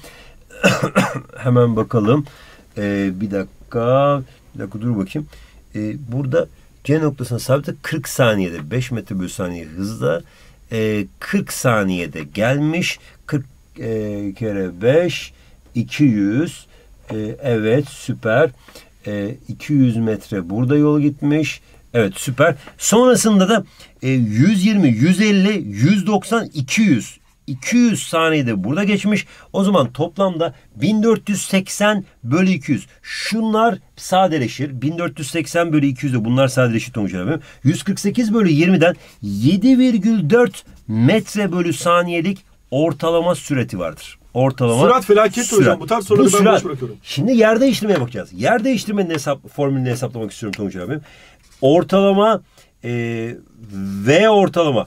(coughs) hemen bakalım. E, bir dakika. Bir dakika dur bakayım. E, burada C noktasına sabit 40 saniyede 5 metre bölü saniye hızla e, ee, 40 saniyede gelmiş. 40 e, kere 5 200 e, evet süper. E, 200 metre burada yol gitmiş. Evet süper. Sonrasında da e, 120, 150, 190, 200. 200 saniyede burada geçmiş. O zaman toplamda 1480 bölü 200. Şunlar sadeleşir. 1480 bölü 200 de bunlar sadeleşir Tonguç abim. 148 bölü 20'den 7,4 metre bölü saniyelik ortalama süreti vardır. Ortalama sürat felaket sürat. hocam. Bu tarz soruları Bu ben boş bırakıyorum. Şimdi yer değiştirmeye bakacağız. Yer değiştirmenin hesap, formülünü hesaplamak istiyorum Tonguç abim. Ortalama e, V ortalama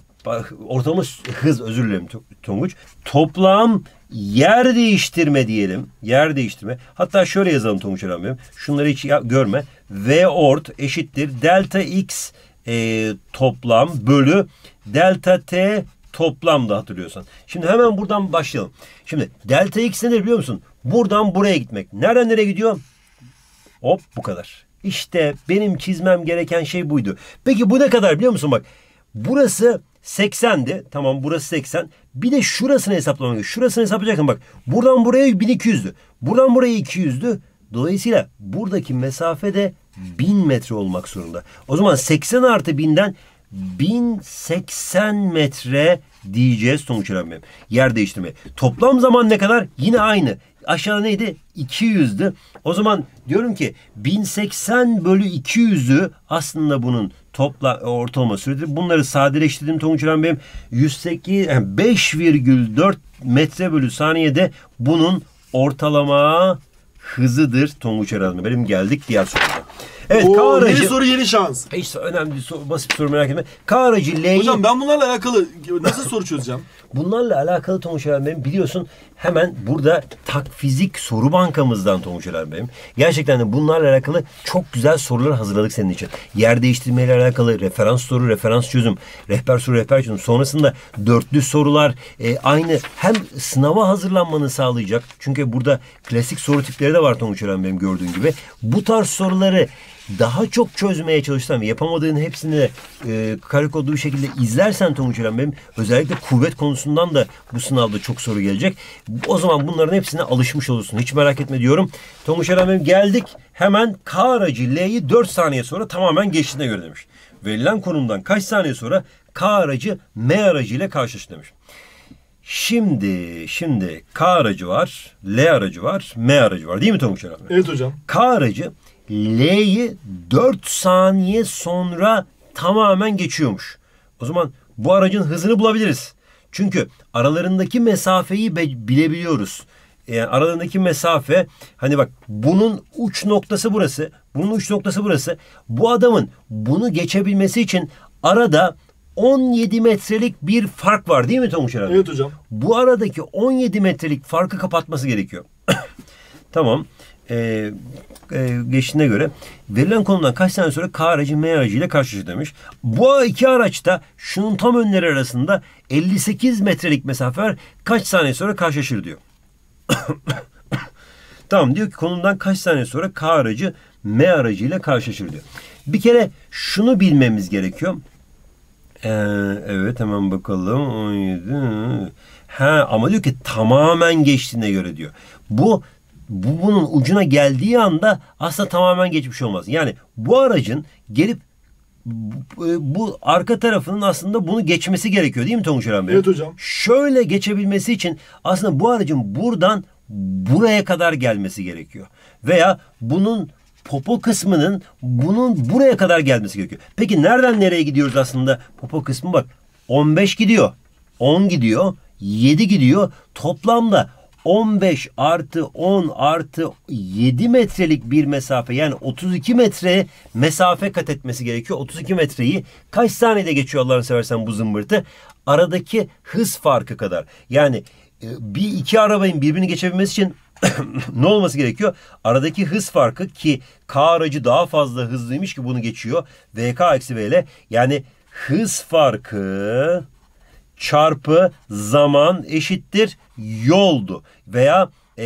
Ortamız hız özür dilerim Tonguç. Toplam yer değiştirme diyelim. Yer değiştirme. Hatta şöyle yazalım Tonguç Erhan Şunları hiç görme. V ort eşittir delta x e, toplam bölü delta t toplam da hatırlıyorsan. Şimdi hemen buradan başlayalım. Şimdi delta x nedir biliyor musun? Buradan buraya gitmek. Nereden nereye gidiyor? Hop bu kadar. İşte benim çizmem gereken şey buydu. Peki bu ne kadar biliyor musun bak. Burası 80'di. Tamam burası 80. Bir de şurasını hesaplamak Şurasını hesaplayacaktım bak. Buradan buraya 1200'dü. Buradan buraya 200'dü. Dolayısıyla buradaki mesafe de 1000 metre olmak zorunda. O zaman 80 artı 1000'den 1080 metre diyeceğiz sonuç benim. Yer değiştirme. Toplam zaman ne kadar? Yine aynı. Aşağı neydi? 200'dü. O zaman diyorum ki 1080 bölü 200'ü aslında bunun topla ortalama süresi. Bunları sadeleştirdim Tonguç İlhan benim 108, yani 5,4 metre bölü saniyede bunun ortalama hızıdır Tonguç Erhan Benim geldik diğer soruya. Evet, Oo, Kaan yeni soru yeni şans. Hiç önemli bir soru, basit bir soru merak etme. Kaan L'yi Hocam ben bunlarla alakalı nasıl soru çözeceğim? (laughs) bunlarla alakalı Tonguç Eren Bey'im biliyorsun hemen burada takfizik soru bankamızdan Tonguç Eren Bey'im. Gerçekten de bunlarla alakalı çok güzel sorular hazırladık senin için. Yer değiştirmeyle alakalı referans soru, referans çözüm, rehber soru, rehber çözüm. Sonrasında dörtlü sorular e, aynı hem sınava hazırlanmanı sağlayacak. Çünkü burada klasik soru tipleri de var Tonguç Eren Bey'im gördüğün gibi. Bu tarz soruları daha çok çözmeye çalışsan ve yapamadığın hepsini de e, karikodu bir şekilde izlersen Tonguç Ölen benim özellikle kuvvet konusundan da bu sınavda çok soru gelecek. O zaman bunların hepsine alışmış olursun. Hiç merak etme diyorum. Tonguç Ölen benim geldik hemen K aracı L'yi 4 saniye sonra tamamen geçtiğine göre demiş. Verilen konumdan kaç saniye sonra K aracı M aracı ile karşılaştı demiş. Şimdi şimdi K aracı var, L aracı var, M aracı var değil mi Tonguç Erhan? Evet hocam. K aracı L'yi 4 saniye sonra tamamen geçiyormuş. O zaman bu aracın hızını bulabiliriz. Çünkü aralarındaki mesafeyi bilebiliyoruz. Yani e, aralarındaki mesafe hani bak bunun uç noktası burası. Bunun uç noktası burası. Bu adamın bunu geçebilmesi için arada 17 metrelik bir fark var değil mi Tonguç abi? Evet hocam. Bu aradaki 17 metrelik farkı kapatması gerekiyor. (coughs) tamam e, e, geçtiğine göre verilen konudan kaç sene sonra K aracı M aracı ile karşılaşır demiş. Bu iki araçta şunun tam önleri arasında 58 metrelik mesafe var. Kaç saniye sonra karşılaşır diyor. (coughs) tamam diyor ki konumdan kaç saniye sonra K aracı M aracı ile karşılaşır diyor. Bir kere şunu bilmemiz gerekiyor. Ee, evet hemen bakalım. 17. Ha ama diyor ki tamamen geçtiğine göre diyor. Bu bu bunun ucuna geldiği anda aslında tamamen geçmiş olmaz. Yani bu aracın gelip e, bu arka tarafının aslında bunu geçmesi gerekiyor değil mi Tonguç Eren Bey? Evet hocam. Şöyle geçebilmesi için aslında bu aracın buradan buraya kadar gelmesi gerekiyor. Veya bunun popo kısmının bunun buraya kadar gelmesi gerekiyor. Peki nereden nereye gidiyoruz aslında? Popo kısmı bak 15 gidiyor, 10 gidiyor, 7 gidiyor. Toplamda 15 artı 10 artı 7 metrelik bir mesafe yani 32 metre mesafe kat etmesi gerekiyor. 32 metreyi kaç saniyede geçiyor Allah'ını seversen bu zımbırtı? Aradaki hız farkı kadar. Yani e, bir iki arabayın birbirini geçebilmesi için (coughs) ne olması gerekiyor? Aradaki hız farkı ki K aracı daha fazla hızlıymış ki bunu geçiyor. VK eksi V ile yani hız farkı çarpı zaman eşittir yoldu veya e,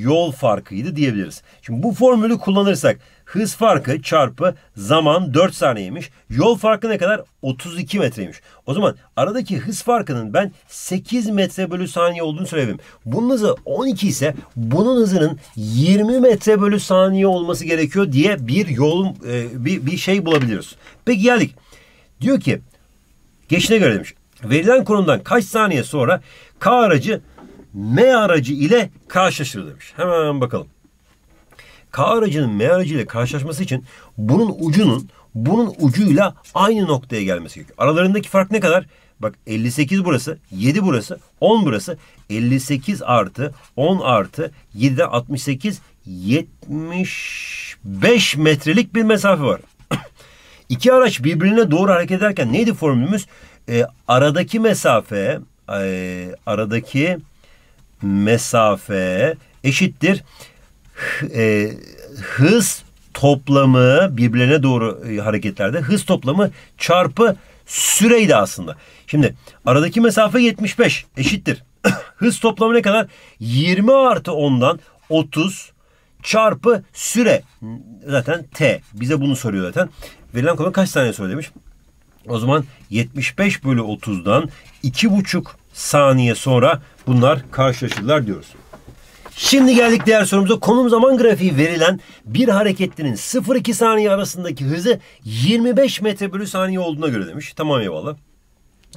yol farkıydı diyebiliriz. Şimdi bu formülü kullanırsak hız farkı çarpı zaman 4 saniyeymiş. Yol farkı ne kadar? 32 metreymiş. O zaman aradaki hız farkının ben 8 metre bölü saniye olduğunu söyleyeyim. Bunun hızı 12 ise bunun hızının 20 metre bölü saniye olması gerekiyor diye bir yol e, bir, bir şey bulabiliriz. Peki geldik. Diyor ki geçine göre demiş. Verilen konumdan kaç saniye sonra K aracı M aracı ile karşılaşır demiş. Hemen bakalım. K aracının M aracı ile karşılaşması için bunun ucunun bunun ucuyla aynı noktaya gelmesi gerekiyor. Aralarındaki fark ne kadar? Bak 58 burası, 7 burası, 10 burası. 58 artı 10 artı 7'de 68, 75 metrelik bir mesafe var. (clears throat) İki araç birbirine doğru hareket ederken neydi formülümüz? e, aradaki mesafe e, aradaki mesafe eşittir e, hız toplamı birbirine doğru e, hareketlerde hız toplamı çarpı süreydi aslında. Şimdi aradaki mesafe 75 eşittir. (coughs) hız toplamı ne kadar? 20 artı 10'dan 30 çarpı süre zaten t. Bize bunu soruyor zaten. Verilen konu kaç saniye soruyor demiş. O zaman 75 bölü 30'dan 2,5 saniye sonra bunlar karşılaşırlar diyoruz. Şimdi geldik diğer sorumuza. Konum zaman grafiği verilen bir hareketlinin 0-2 saniye arasındaki hızı 25 metre bölü saniye olduğuna göre demiş. Tamam eyvallah.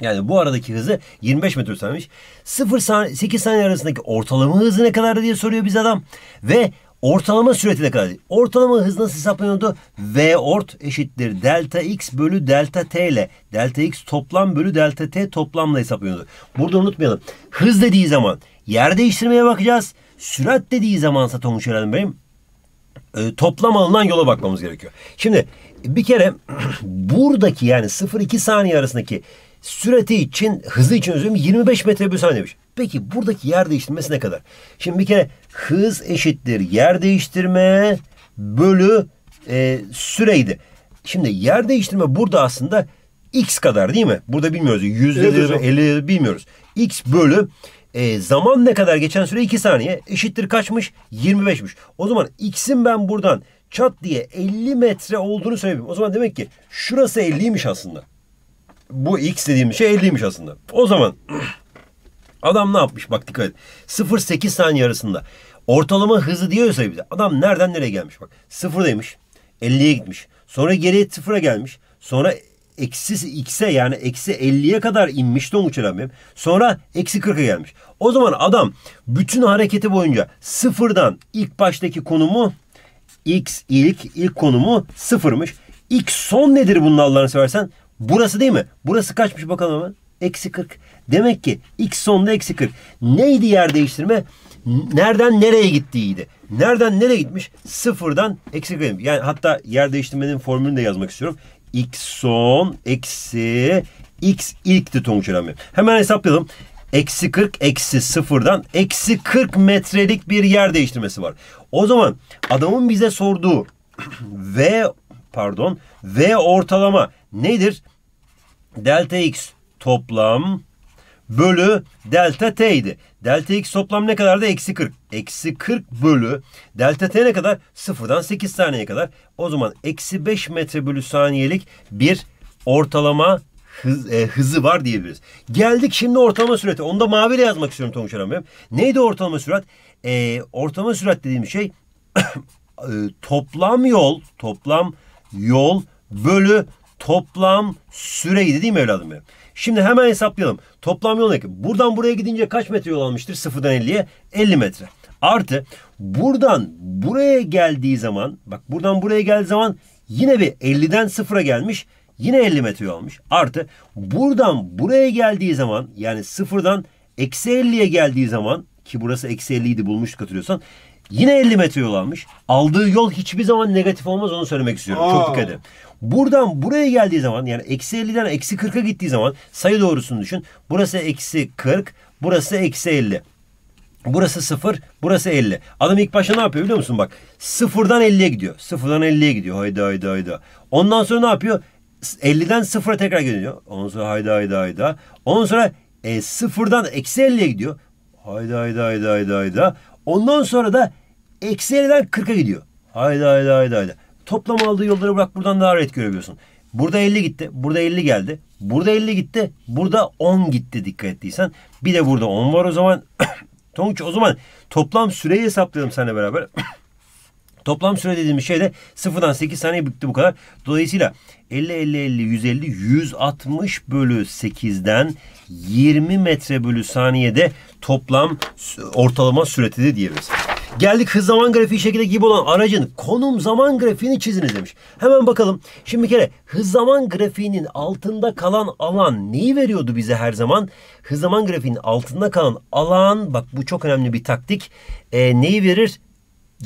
Yani bu aradaki hızı 25 metre saniyemiş. 0 8 saniye arasındaki ortalama hızı ne kadar diye soruyor biz adam. Ve Ortalama süreti ne kadar? Ortalama hız nasıl hesaplanıyordu? V ort eşittir delta x bölü delta t ile. Delta x toplam bölü delta t toplamla hesaplanıyordu. Burada unutmayalım. Hız dediği zaman yer değiştirmeye bakacağız. Sürat dediği zaman Tonguç Eren Bey'im e, toplam alınan yola bakmamız gerekiyor. Şimdi bir kere (clears throat) buradaki yani 0-2 saniye arasındaki Süreti için, hızı için özür 25 metre bölü saniyemiş. Peki buradaki yer değiştirmesi ne kadar? Şimdi bir kere hız eşittir yer değiştirme bölü e, süreydi. Şimdi yer değiştirme burada aslında x kadar değil mi? Burada bilmiyoruz. Yüzdedir, evet, elli bilmiyoruz. x bölü e, zaman ne kadar geçen süre 2 saniye eşittir kaçmış? 25'miş. O zaman x'in ben buradan çat diye 50 metre olduğunu söyleyeyim. O zaman demek ki şurası 50'ymiş aslında bu x dediğim şey 50'ymiş aslında. O zaman (clears throat) adam ne yapmış bak dikkat et. 0-8 saniye arasında. Ortalama hızı diyor ya bize. Adam nereden nereye gelmiş bak. Sıfırdaymış. 50'ye gitmiş. Sonra geriye 0'a gelmiş. Sonra eksi x'e yani eksi 50'ye kadar inmiş don uçuran Sonra eksi 40'a gelmiş. O zaman adam bütün hareketi boyunca sıfırdan ilk baştaki konumu x ilk ilk konumu sıfırmış. X son nedir bunun Allah'ını seversen? Burası değil mi? Burası kaçmış bakalım hemen. Eksi 40. Demek ki x sonda eksi 40. Neydi yer değiştirme? Nereden nereye gittiydi? Nereden nereye gitmiş? Sıfırdan eksi 40. Yani hatta yer değiştirmenin formülünü de yazmak istiyorum. x son eksi x ilkti Tonguç Önemli. Hemen hesaplayalım. Eksi 40 eksi sıfırdan eksi 40 metrelik bir yer değiştirmesi var. O zaman adamın bize sorduğu (clears throat) V pardon V ortalama nedir? Delta X toplam bölü delta t idi. Delta x toplam ne kadardı? Eksi 40. Eksi 40 bölü delta t ne kadar? Sıfırdan 8 saniye kadar. O zaman eksi 5 metre bölü saniyelik bir ortalama hız, e, hızı var diyebiliriz. Geldik şimdi ortalama sürate. Onu da maviyle yazmak istiyorum Tonguç Hanım. Neydi ortalama sürat? E, ortalama sürat dediğim şey (coughs) e, toplam yol, toplam yol yol bölü toplam süreydi değil mi evladım benim? Şimdi hemen hesaplayalım. Toplam yol ne ki? Buradan buraya gidince kaç metre yol almıştır? Sıfırdan 50'ye 50 metre. Artı buradan buraya geldiği zaman bak buradan buraya geldiği zaman yine bir 50'den sıfıra gelmiş. Yine 50 metre yol almış. Artı buradan buraya geldiği zaman yani sıfırdan eksi 50'ye geldiği zaman ki burası eksi 50 idi bulmuştuk hatırlıyorsan. Yine 50 metre yol almış. Aldığı yol hiçbir zaman negatif olmaz onu söylemek istiyorum. Aa. Çok dikkat edin. Buradan buraya geldiği zaman yani eksi 50'den eksi 40'a gittiği zaman sayı doğrusunu düşün. Burası eksi 40, burası eksi 50. Burası 0, burası 50. Adam ilk başta ne yapıyor biliyor musun? Bak sıfırdan 50'ye gidiyor. Sıfırdan 50'ye gidiyor. Hayda hayda hayda. Ondan sonra ne yapıyor? 50'den sıfıra tekrar gidiyor. Ondan sonra hayda hayda hayda. Ondan sonra e, sıfırdan eksi 50'ye gidiyor. Hayda hayda hayda hayda hayda. Ondan sonra da Eksi 50'den 40'a gidiyor. Haydi haydi haydi haydi. Toplam aldığı yolları bırak buradan daha red görebiliyorsun. Burada 50 gitti. Burada 50 geldi. Burada 50 gitti. Burada 10 gitti dikkat ettiysen. Bir de burada 10 var o zaman. (coughs) Tonguç o zaman toplam süreyi hesaplayalım seninle beraber. (coughs) Toplam süre dediğimiz şey de sıfırdan 8 saniye bitti bu kadar. Dolayısıyla 50, 50, 50, 150, 160 bölü 8'den 20 metre bölü saniyede toplam ortalama süreti de diyebiliriz. Geldik hız zaman grafiği şekilde gibi olan aracın konum zaman grafiğini çiziniz demiş. Hemen bakalım. Şimdi bir kere hız zaman grafiğinin altında kalan alan neyi veriyordu bize her zaman? Hız zaman grafiğinin altında kalan alan bak bu çok önemli bir taktik. E, neyi verir?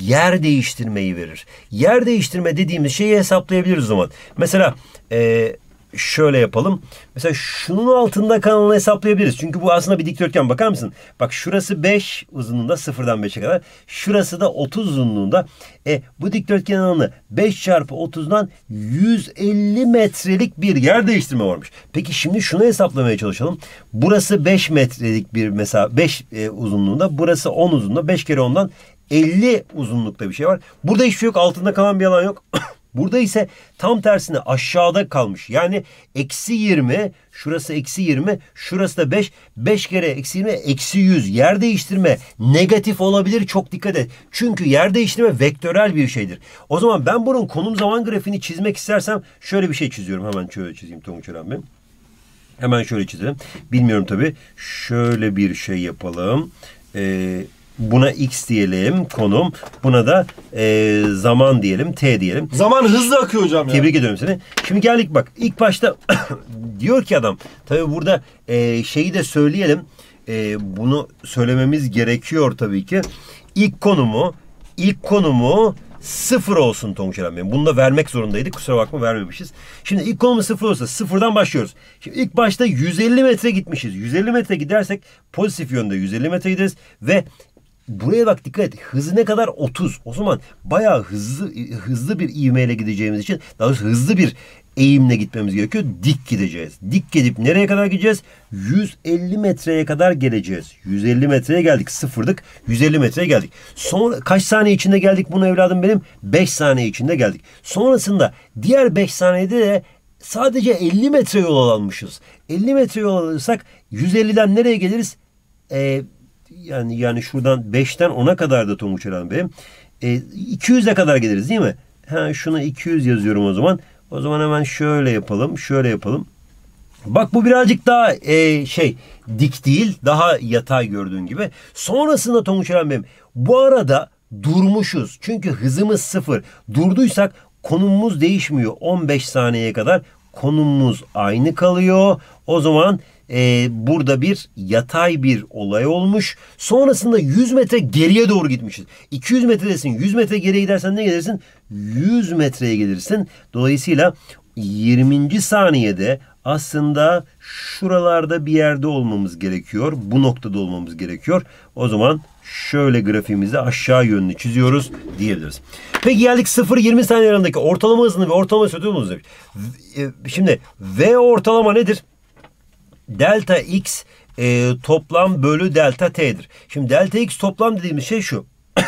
yer değiştirmeyi verir. Yer değiştirme dediğimiz şeyi hesaplayabiliriz o zaman. Mesela e, şöyle yapalım. Mesela şunun altında kanalını hesaplayabiliriz. Çünkü bu aslında bir dikdörtgen bakar mısın? Bak şurası 5 uzunluğunda 0'dan 5'e kadar. Şurası da 30 uzunluğunda. E bu dikdörtgen alanı 5 çarpı 30'dan 150 metrelik bir yer değiştirme varmış. Peki şimdi şunu hesaplamaya çalışalım. Burası 5 metrelik bir mesela 5 e, uzunluğunda. Burası 10 uzunluğunda. 5 kere 10'dan 50 uzunlukta bir şey var. Burada hiçbir şey yok. Altında kalan bir alan yok. (coughs) Burada ise tam tersine aşağıda kalmış. Yani eksi 20, şurası eksi 20, şurası da 5. 5 kere eksi 20, eksi 100. Yer değiştirme negatif olabilir çok dikkat et. Çünkü yer değiştirme vektörel bir şeydir. O zaman ben bunun konum zaman grafiğini çizmek istersem şöyle bir şey çiziyorum. Hemen şöyle çizeyim Tonguç Bey. Hemen şöyle çizelim. Bilmiyorum tabii. Şöyle bir şey yapalım. Ee, Buna x diyelim konum. Buna da e, zaman diyelim t diyelim. Zaman hızlı akıyor hocam ya. Tebrik ediyorum seni. Şimdi geldik bak ilk başta (coughs) diyor ki adam tabii burada e, şeyi de söyleyelim. E, bunu söylememiz gerekiyor tabii ki. İlk konumu ilk konumu sıfır olsun Tonguç Eren Bey. Bunu da vermek zorundaydık. Kusura bakma vermemişiz. Şimdi ilk konumu sıfır olsa sıfırdan başlıyoruz. Şimdi ilk başta 150 metre gitmişiz. 150 metre gidersek pozitif yönde 150 metre gideriz ve buraya bak dikkat et. Hızı ne kadar? 30. O zaman bayağı hızlı hızlı bir ivmeyle gideceğimiz için daha doğrusu hızlı bir eğimle gitmemiz gerekiyor. Dik gideceğiz. Dik gidip nereye kadar gideceğiz? 150 metreye kadar geleceğiz. 150 metreye geldik. Sıfırdık. 150 metreye geldik. Sonra kaç saniye içinde geldik bunu evladım benim? 5 saniye içinde geldik. Sonrasında diğer 5 saniyede de sadece 50 metre yol almışız. 50 metre yol alırsak 150'den nereye geliriz? Ee, yani yani şuradan 5'ten 10'a kadar da Tonguç Erhan Bey'im E, 200'e kadar geliriz değil mi? Ha şuna 200 yazıyorum o zaman. O zaman hemen şöyle yapalım, şöyle yapalım. Bak bu birazcık daha e, şey dik değil, daha yatay gördüğün gibi. Sonrasında Tonguç Erhan Bey'im bu arada durmuşuz. Çünkü hızımız sıfır. Durduysak konumumuz değişmiyor. 15 saniyeye kadar konumumuz aynı kalıyor. O zaman e, burada bir yatay bir olay olmuş. Sonrasında 100 metre geriye doğru gitmişiz. 200 metredesin. 100 metre geriye gidersen ne gelirsin? 100 metreye gelirsin. Dolayısıyla 20. saniyede aslında şuralarda bir yerde olmamız gerekiyor. Bu noktada olmamız gerekiyor. O zaman şöyle grafiğimizi aşağı yönlü çiziyoruz diyebiliriz. Peki geldik 0-20 saniye arasındaki ortalama hızını ve ortalama sürtünme hızını. Şimdi V ortalama nedir? delta x e, toplam bölü delta t'dir. Şimdi delta x toplam dediğimiz şey şu. (coughs)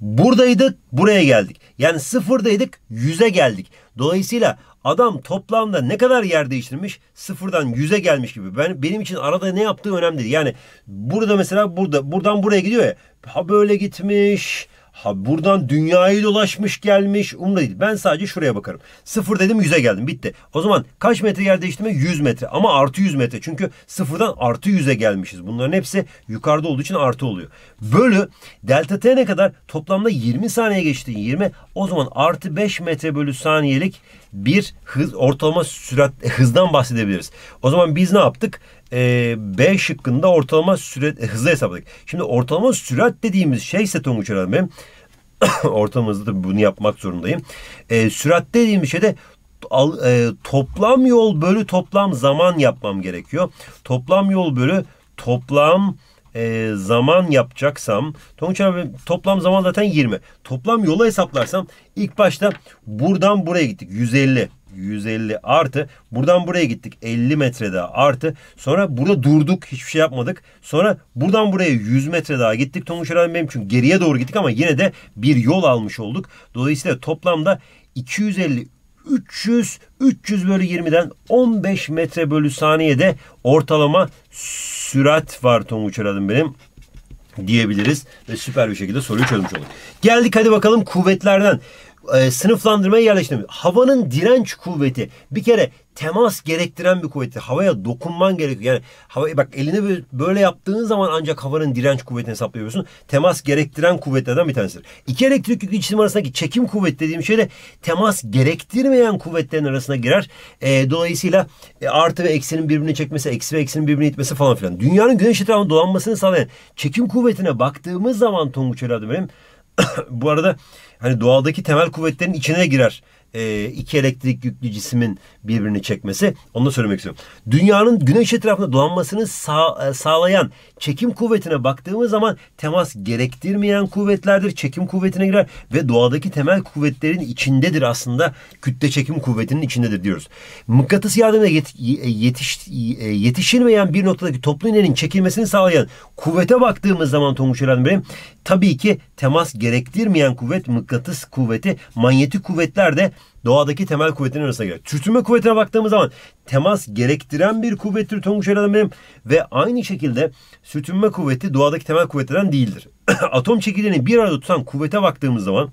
Buradaydık buraya geldik. Yani sıfırdaydık yüze geldik. Dolayısıyla adam toplamda ne kadar yer değiştirmiş sıfırdan yüze gelmiş gibi. Ben Benim için arada ne yaptığı önemli değil. Yani burada mesela burada buradan buraya gidiyor ya. Ha böyle gitmiş Ha buradan dünyayı dolaşmış gelmiş umurumda değil. Ben sadece şuraya bakarım. Sıfır dedim yüze geldim bitti. O zaman kaç metre yer değiştirme? Yüz metre ama artı yüz metre. Çünkü sıfırdan artı yüze gelmişiz. Bunların hepsi yukarıda olduğu için artı oluyor. Bölü delta t ne kadar? Toplamda 20 saniye geçti. 20 o zaman artı 5 metre bölü saniyelik bir hız ortalama sürat hızdan bahsedebiliriz. O zaman biz ne yaptık? e, B şıkkında ortalama süre e, hızlı hesapladık. Şimdi ortalama sürat dediğimiz şey ise Tonguç Erhan Bey'im (coughs) ortalama hızlı bunu yapmak zorundayım. E, sürat dediğimiz şey de al, e, toplam yol bölü toplam zaman yapmam gerekiyor. Toplam yol bölü toplam e, zaman yapacaksam Tonguç abi toplam zaman zaten 20. Toplam yola hesaplarsam ilk başta buradan buraya gittik 150. 150 artı. Buradan buraya gittik 50 metre daha artı. Sonra burada durduk hiçbir şey yapmadık. Sonra buradan buraya 100 metre daha gittik. Tonguç Erhan benim için geriye doğru gittik ama yine de bir yol almış olduk. Dolayısıyla toplamda 250 300 300 bölü 20'den 15 metre bölü saniyede ortalama sürat var Tonguç Erhan'ın benim diyebiliriz ve süper bir şekilde soruyu çözmüş olduk. Geldik hadi bakalım kuvvetlerden e, sınıflandırmaya yerleştirmiyor. Havanın direnç kuvveti bir kere temas gerektiren bir kuvveti. Havaya dokunman gerekiyor. Yani hava bak elini böyle yaptığın zaman ancak havanın direnç kuvvetini hesaplıyorsun. Temas gerektiren kuvvetlerden bir tanesidir. İki elektrik yüklü cisim arasındaki çekim kuvvet dediğim şey de temas gerektirmeyen kuvvetlerin arasına girer. E, dolayısıyla e, artı ve eksinin birbirini çekmesi, eksi ve eksinin birbirini itmesi falan filan. Dünyanın güneş etrafında dolanmasını sağlayan çekim kuvvetine baktığımız zaman Tonguç Elad benim bu arada hani doğadaki temel kuvvetlerin içine girer e, iki elektrik yüklü cismin birbirini çekmesi. Onu da söylemek istiyorum. Dünyanın güneş etrafında dolanmasını sağ, e, sağlayan çekim kuvvetine baktığımız zaman temas gerektirmeyen kuvvetlerdir. Çekim kuvvetine girer ve doğadaki temel kuvvetlerin içindedir aslında. Kütle çekim kuvvetinin içindedir diyoruz. Mıknatıs yardımıyla yet, e, yetiş, e, yetişilmeyen bir noktadaki toplu iğnenin çekilmesini sağlayan kuvvete baktığımız zaman Tonguç Bey'im tabii ki temas gerektirmeyen kuvvet mıknatıs kuvveti, manyetik kuvvetler de doğadaki temel kuvvetlerin arasına girer. Sürtünme kuvvetine baktığımız zaman temas gerektiren bir kuvvettir tonguç el benim. Ve aynı şekilde sürtünme kuvveti doğadaki temel kuvvetlerden değildir. (clears throat) Atom çekirdeğini bir arada tutan kuvvete baktığımız zaman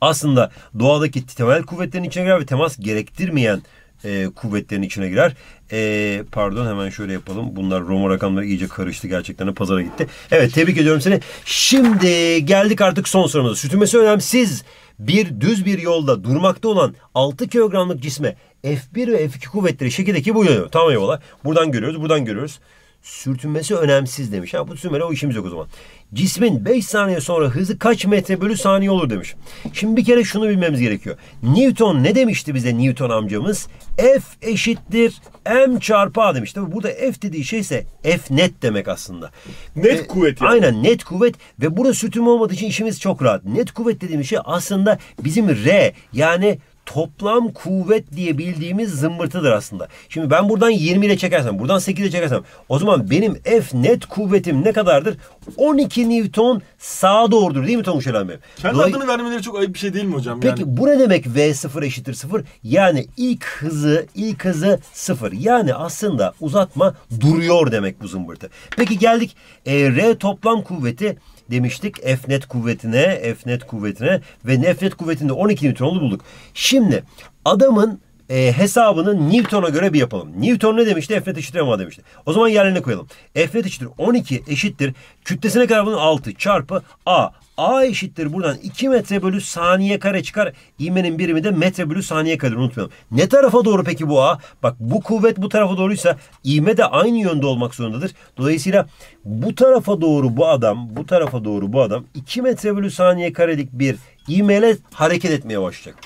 aslında doğadaki temel kuvvetlerin içine girer ve temas gerektirmeyen e, kuvvetlerin içine girer. E, pardon hemen şöyle yapalım. Bunlar Roma rakamları iyice karıştı gerçekten de pazara gitti. Evet tebrik ediyorum seni. Şimdi geldik artık son sorumuza. Sürtünmesi önemsiz bir düz bir yolda durmakta olan 6 kilogramlık cisme F1 ve F2 kuvvetleri şekildeki bu yönü. Tamam eyvallah. Buradan görüyoruz, buradan görüyoruz sürtünmesi önemsiz demiş. Ha bu sümere o işimiz yok o zaman. Cismin 5 saniye sonra hızı kaç metre bölü saniye olur demiş. Şimdi bir kere şunu bilmemiz gerekiyor. Newton ne demişti bize Newton amcamız? F eşittir m çarpı a demiş. Tabi burada F dediği şey ise F net demek aslında. Net ve, kuvvet yani. Aynen net kuvvet ve burada sürtünme olmadığı için işimiz çok rahat. Net kuvvet dediğimiz şey aslında bizim R yani toplam kuvvet diye bildiğimiz zımbırtıdır aslında. Şimdi ben buradan 20 ile çekersem, buradan 8 ile çekersem o zaman benim F net kuvvetim ne kadardır? 12 Newton sağa doğrudur değil mi Tomuş Elhan Bey? Kendi Dolay- adını vermeleri çok ayıp bir şey değil mi hocam? Peki yani? bu ne demek V0 eşittir 0? Yani ilk hızı, ilk hızı 0. Yani aslında uzatma duruyor demek bu zımbırtı. Peki geldik e, R toplam kuvveti demiştik. F-net kuvvetine, F-net kuvvetine ve nefret net kuvvetinde 12 Newton'u bulduk. Şimdi adamın e, hesabını Newton'a göre bir yapalım. Newton ne demişti? F-net eşittir MA demişti. O zaman yerlerine koyalım. f eşittir 12 eşittir. Kütlesine kadar bunun 6 çarpı A A eşittir buradan 2 metre bölü saniye kare çıkar. İmenin birimi de metre bölü saniye kare unutmayalım. Ne tarafa doğru peki bu A? Bak bu kuvvet bu tarafa doğruysa ivme de aynı yönde olmak zorundadır. Dolayısıyla bu tarafa doğru bu adam, bu tarafa doğru bu adam 2 metre bölü saniye karelik bir ivmeyle hareket etmeye başlayacak.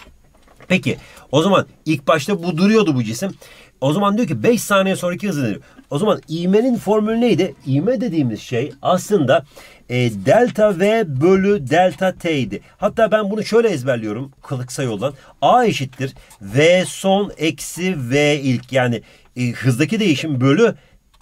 Peki o zaman ilk başta bu duruyordu bu cisim. O zaman diyor ki 5 saniye sonraki hızı O zaman ivmenin formülü neydi? İvme dediğimiz şey aslında e, delta V bölü delta t idi. Hatta ben bunu şöyle ezberliyorum kılıksa yoldan. A eşittir V son eksi V ilk yani e, hızdaki değişim bölü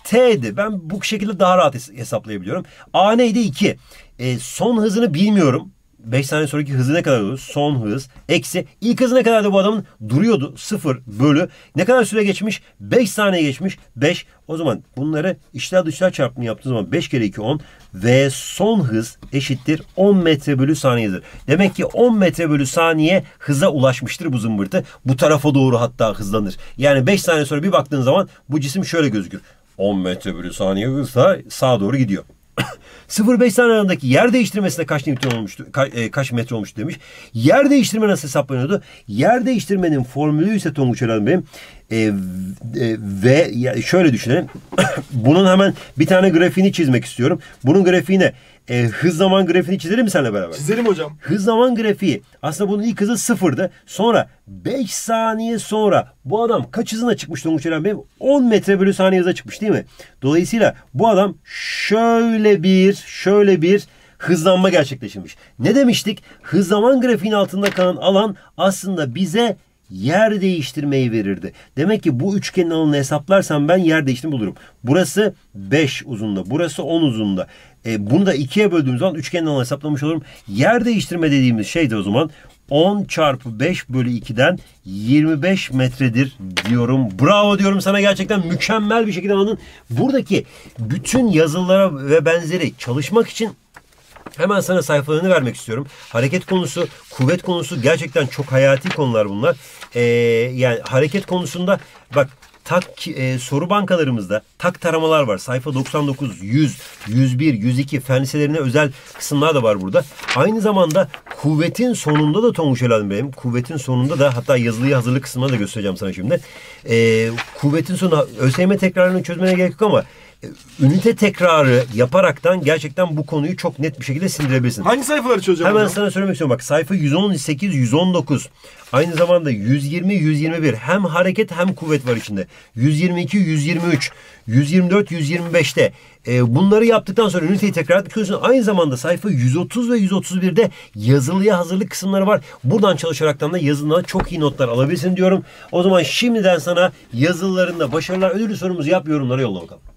T'di. Ben bu şekilde daha rahat hesaplayabiliyorum. A neydi? 2. E, son hızını bilmiyorum. 5 saniye sonraki hızı ne kadar olur? Son hız. Eksi. ilk hızı ne kadardı bu adamın? Duruyordu. 0 bölü. Ne kadar süre geçmiş? 5 saniye geçmiş. 5. O zaman bunları işler dışlar çarpımı yaptığınız zaman 5 kere 2 10 ve son hız eşittir 10 metre bölü saniyedir. Demek ki 10 metre bölü saniye hıza ulaşmıştır bu zımbırtı. Bu tarafa doğru hatta hızlanır. Yani 5 saniye sonra bir baktığın zaman bu cisim şöyle gözükür. 10 metre bölü saniye hızla sağa doğru gidiyor. 05 (coughs) 5 yer değiştirmesine kaç Newton olmuştu, ka, e, kaç metre olmuş demiş. Yer değiştirme nasıl hesaplanıyordu? Yer değiştirmenin formülü ise Tonguç Elal Bey'im e, e, ve şöyle düşünelim. (coughs) Bunun hemen bir tane grafiğini çizmek istiyorum. Bunun grafiğine e, hız zaman grafiğini çizelim mi seninle beraber? Çizelim hocam. Hız zaman grafiği. Aslında bunun ilk hızı sıfırdı. Sonra 5 saniye sonra bu adam kaç hızına çıkmış Umut Eren Bey? 10 metre bölü saniye hıza çıkmış değil mi? Dolayısıyla bu adam şöyle bir, şöyle bir hızlanma gerçekleşmiş. Ne demiştik? Hız zaman grafiğinin altında kalan alan aslında bize yer değiştirmeyi verirdi. Demek ki bu üçgenin alanını hesaplarsam ben yer değiştirme bulurum. Burası 5 uzunda, burası 10 uzunda. E, bunu da ikiye böldüğümüz zaman üçgen üçgenden hesaplamış olurum. Yer değiştirme dediğimiz şey de o zaman 10 çarpı 5 bölü 2'den 25 metredir diyorum. Bravo diyorum sana gerçekten mükemmel bir şekilde anladın. Buradaki bütün yazılara ve benzeri çalışmak için Hemen sana sayfalarını vermek istiyorum. Hareket konusu, kuvvet konusu gerçekten çok hayati konular bunlar. Ee, yani hareket konusunda bak tak e, soru bankalarımızda tak taramalar var. Sayfa 99, 100, 101, 102 fen liselerine özel kısımlar da var burada. Aynı zamanda kuvvetin sonunda da Tonguç Helal Bey'im. Kuvvetin sonunda da hatta yazılıyı hazırlık kısmına da göstereceğim sana şimdi. E, kuvvetin sonu ÖSYM tekrarını çözmene gerek yok ama ünite tekrarı yaparaktan gerçekten bu konuyu çok net bir şekilde sindirebilirsin. Hangi sayfaları çözeceğim? Hemen hocam? sana söylemek istiyorum. Bak sayfa 118, 119. Aynı zamanda 120, 121. Hem hareket hem kuvvet var içinde. 122, 123, 124, 125'te. E, bunları yaptıktan sonra üniteyi tekrar tıklıyorsun. Aynı zamanda sayfa 130 ve 131'de yazılıya hazırlık kısımları var. Buradan çalışaraktan da yazılıdan çok iyi notlar alabilirsin diyorum. O zaman şimdiden sana yazılılarında başarılar ödülü sorumuzu yap yorumlara yolla bakalım.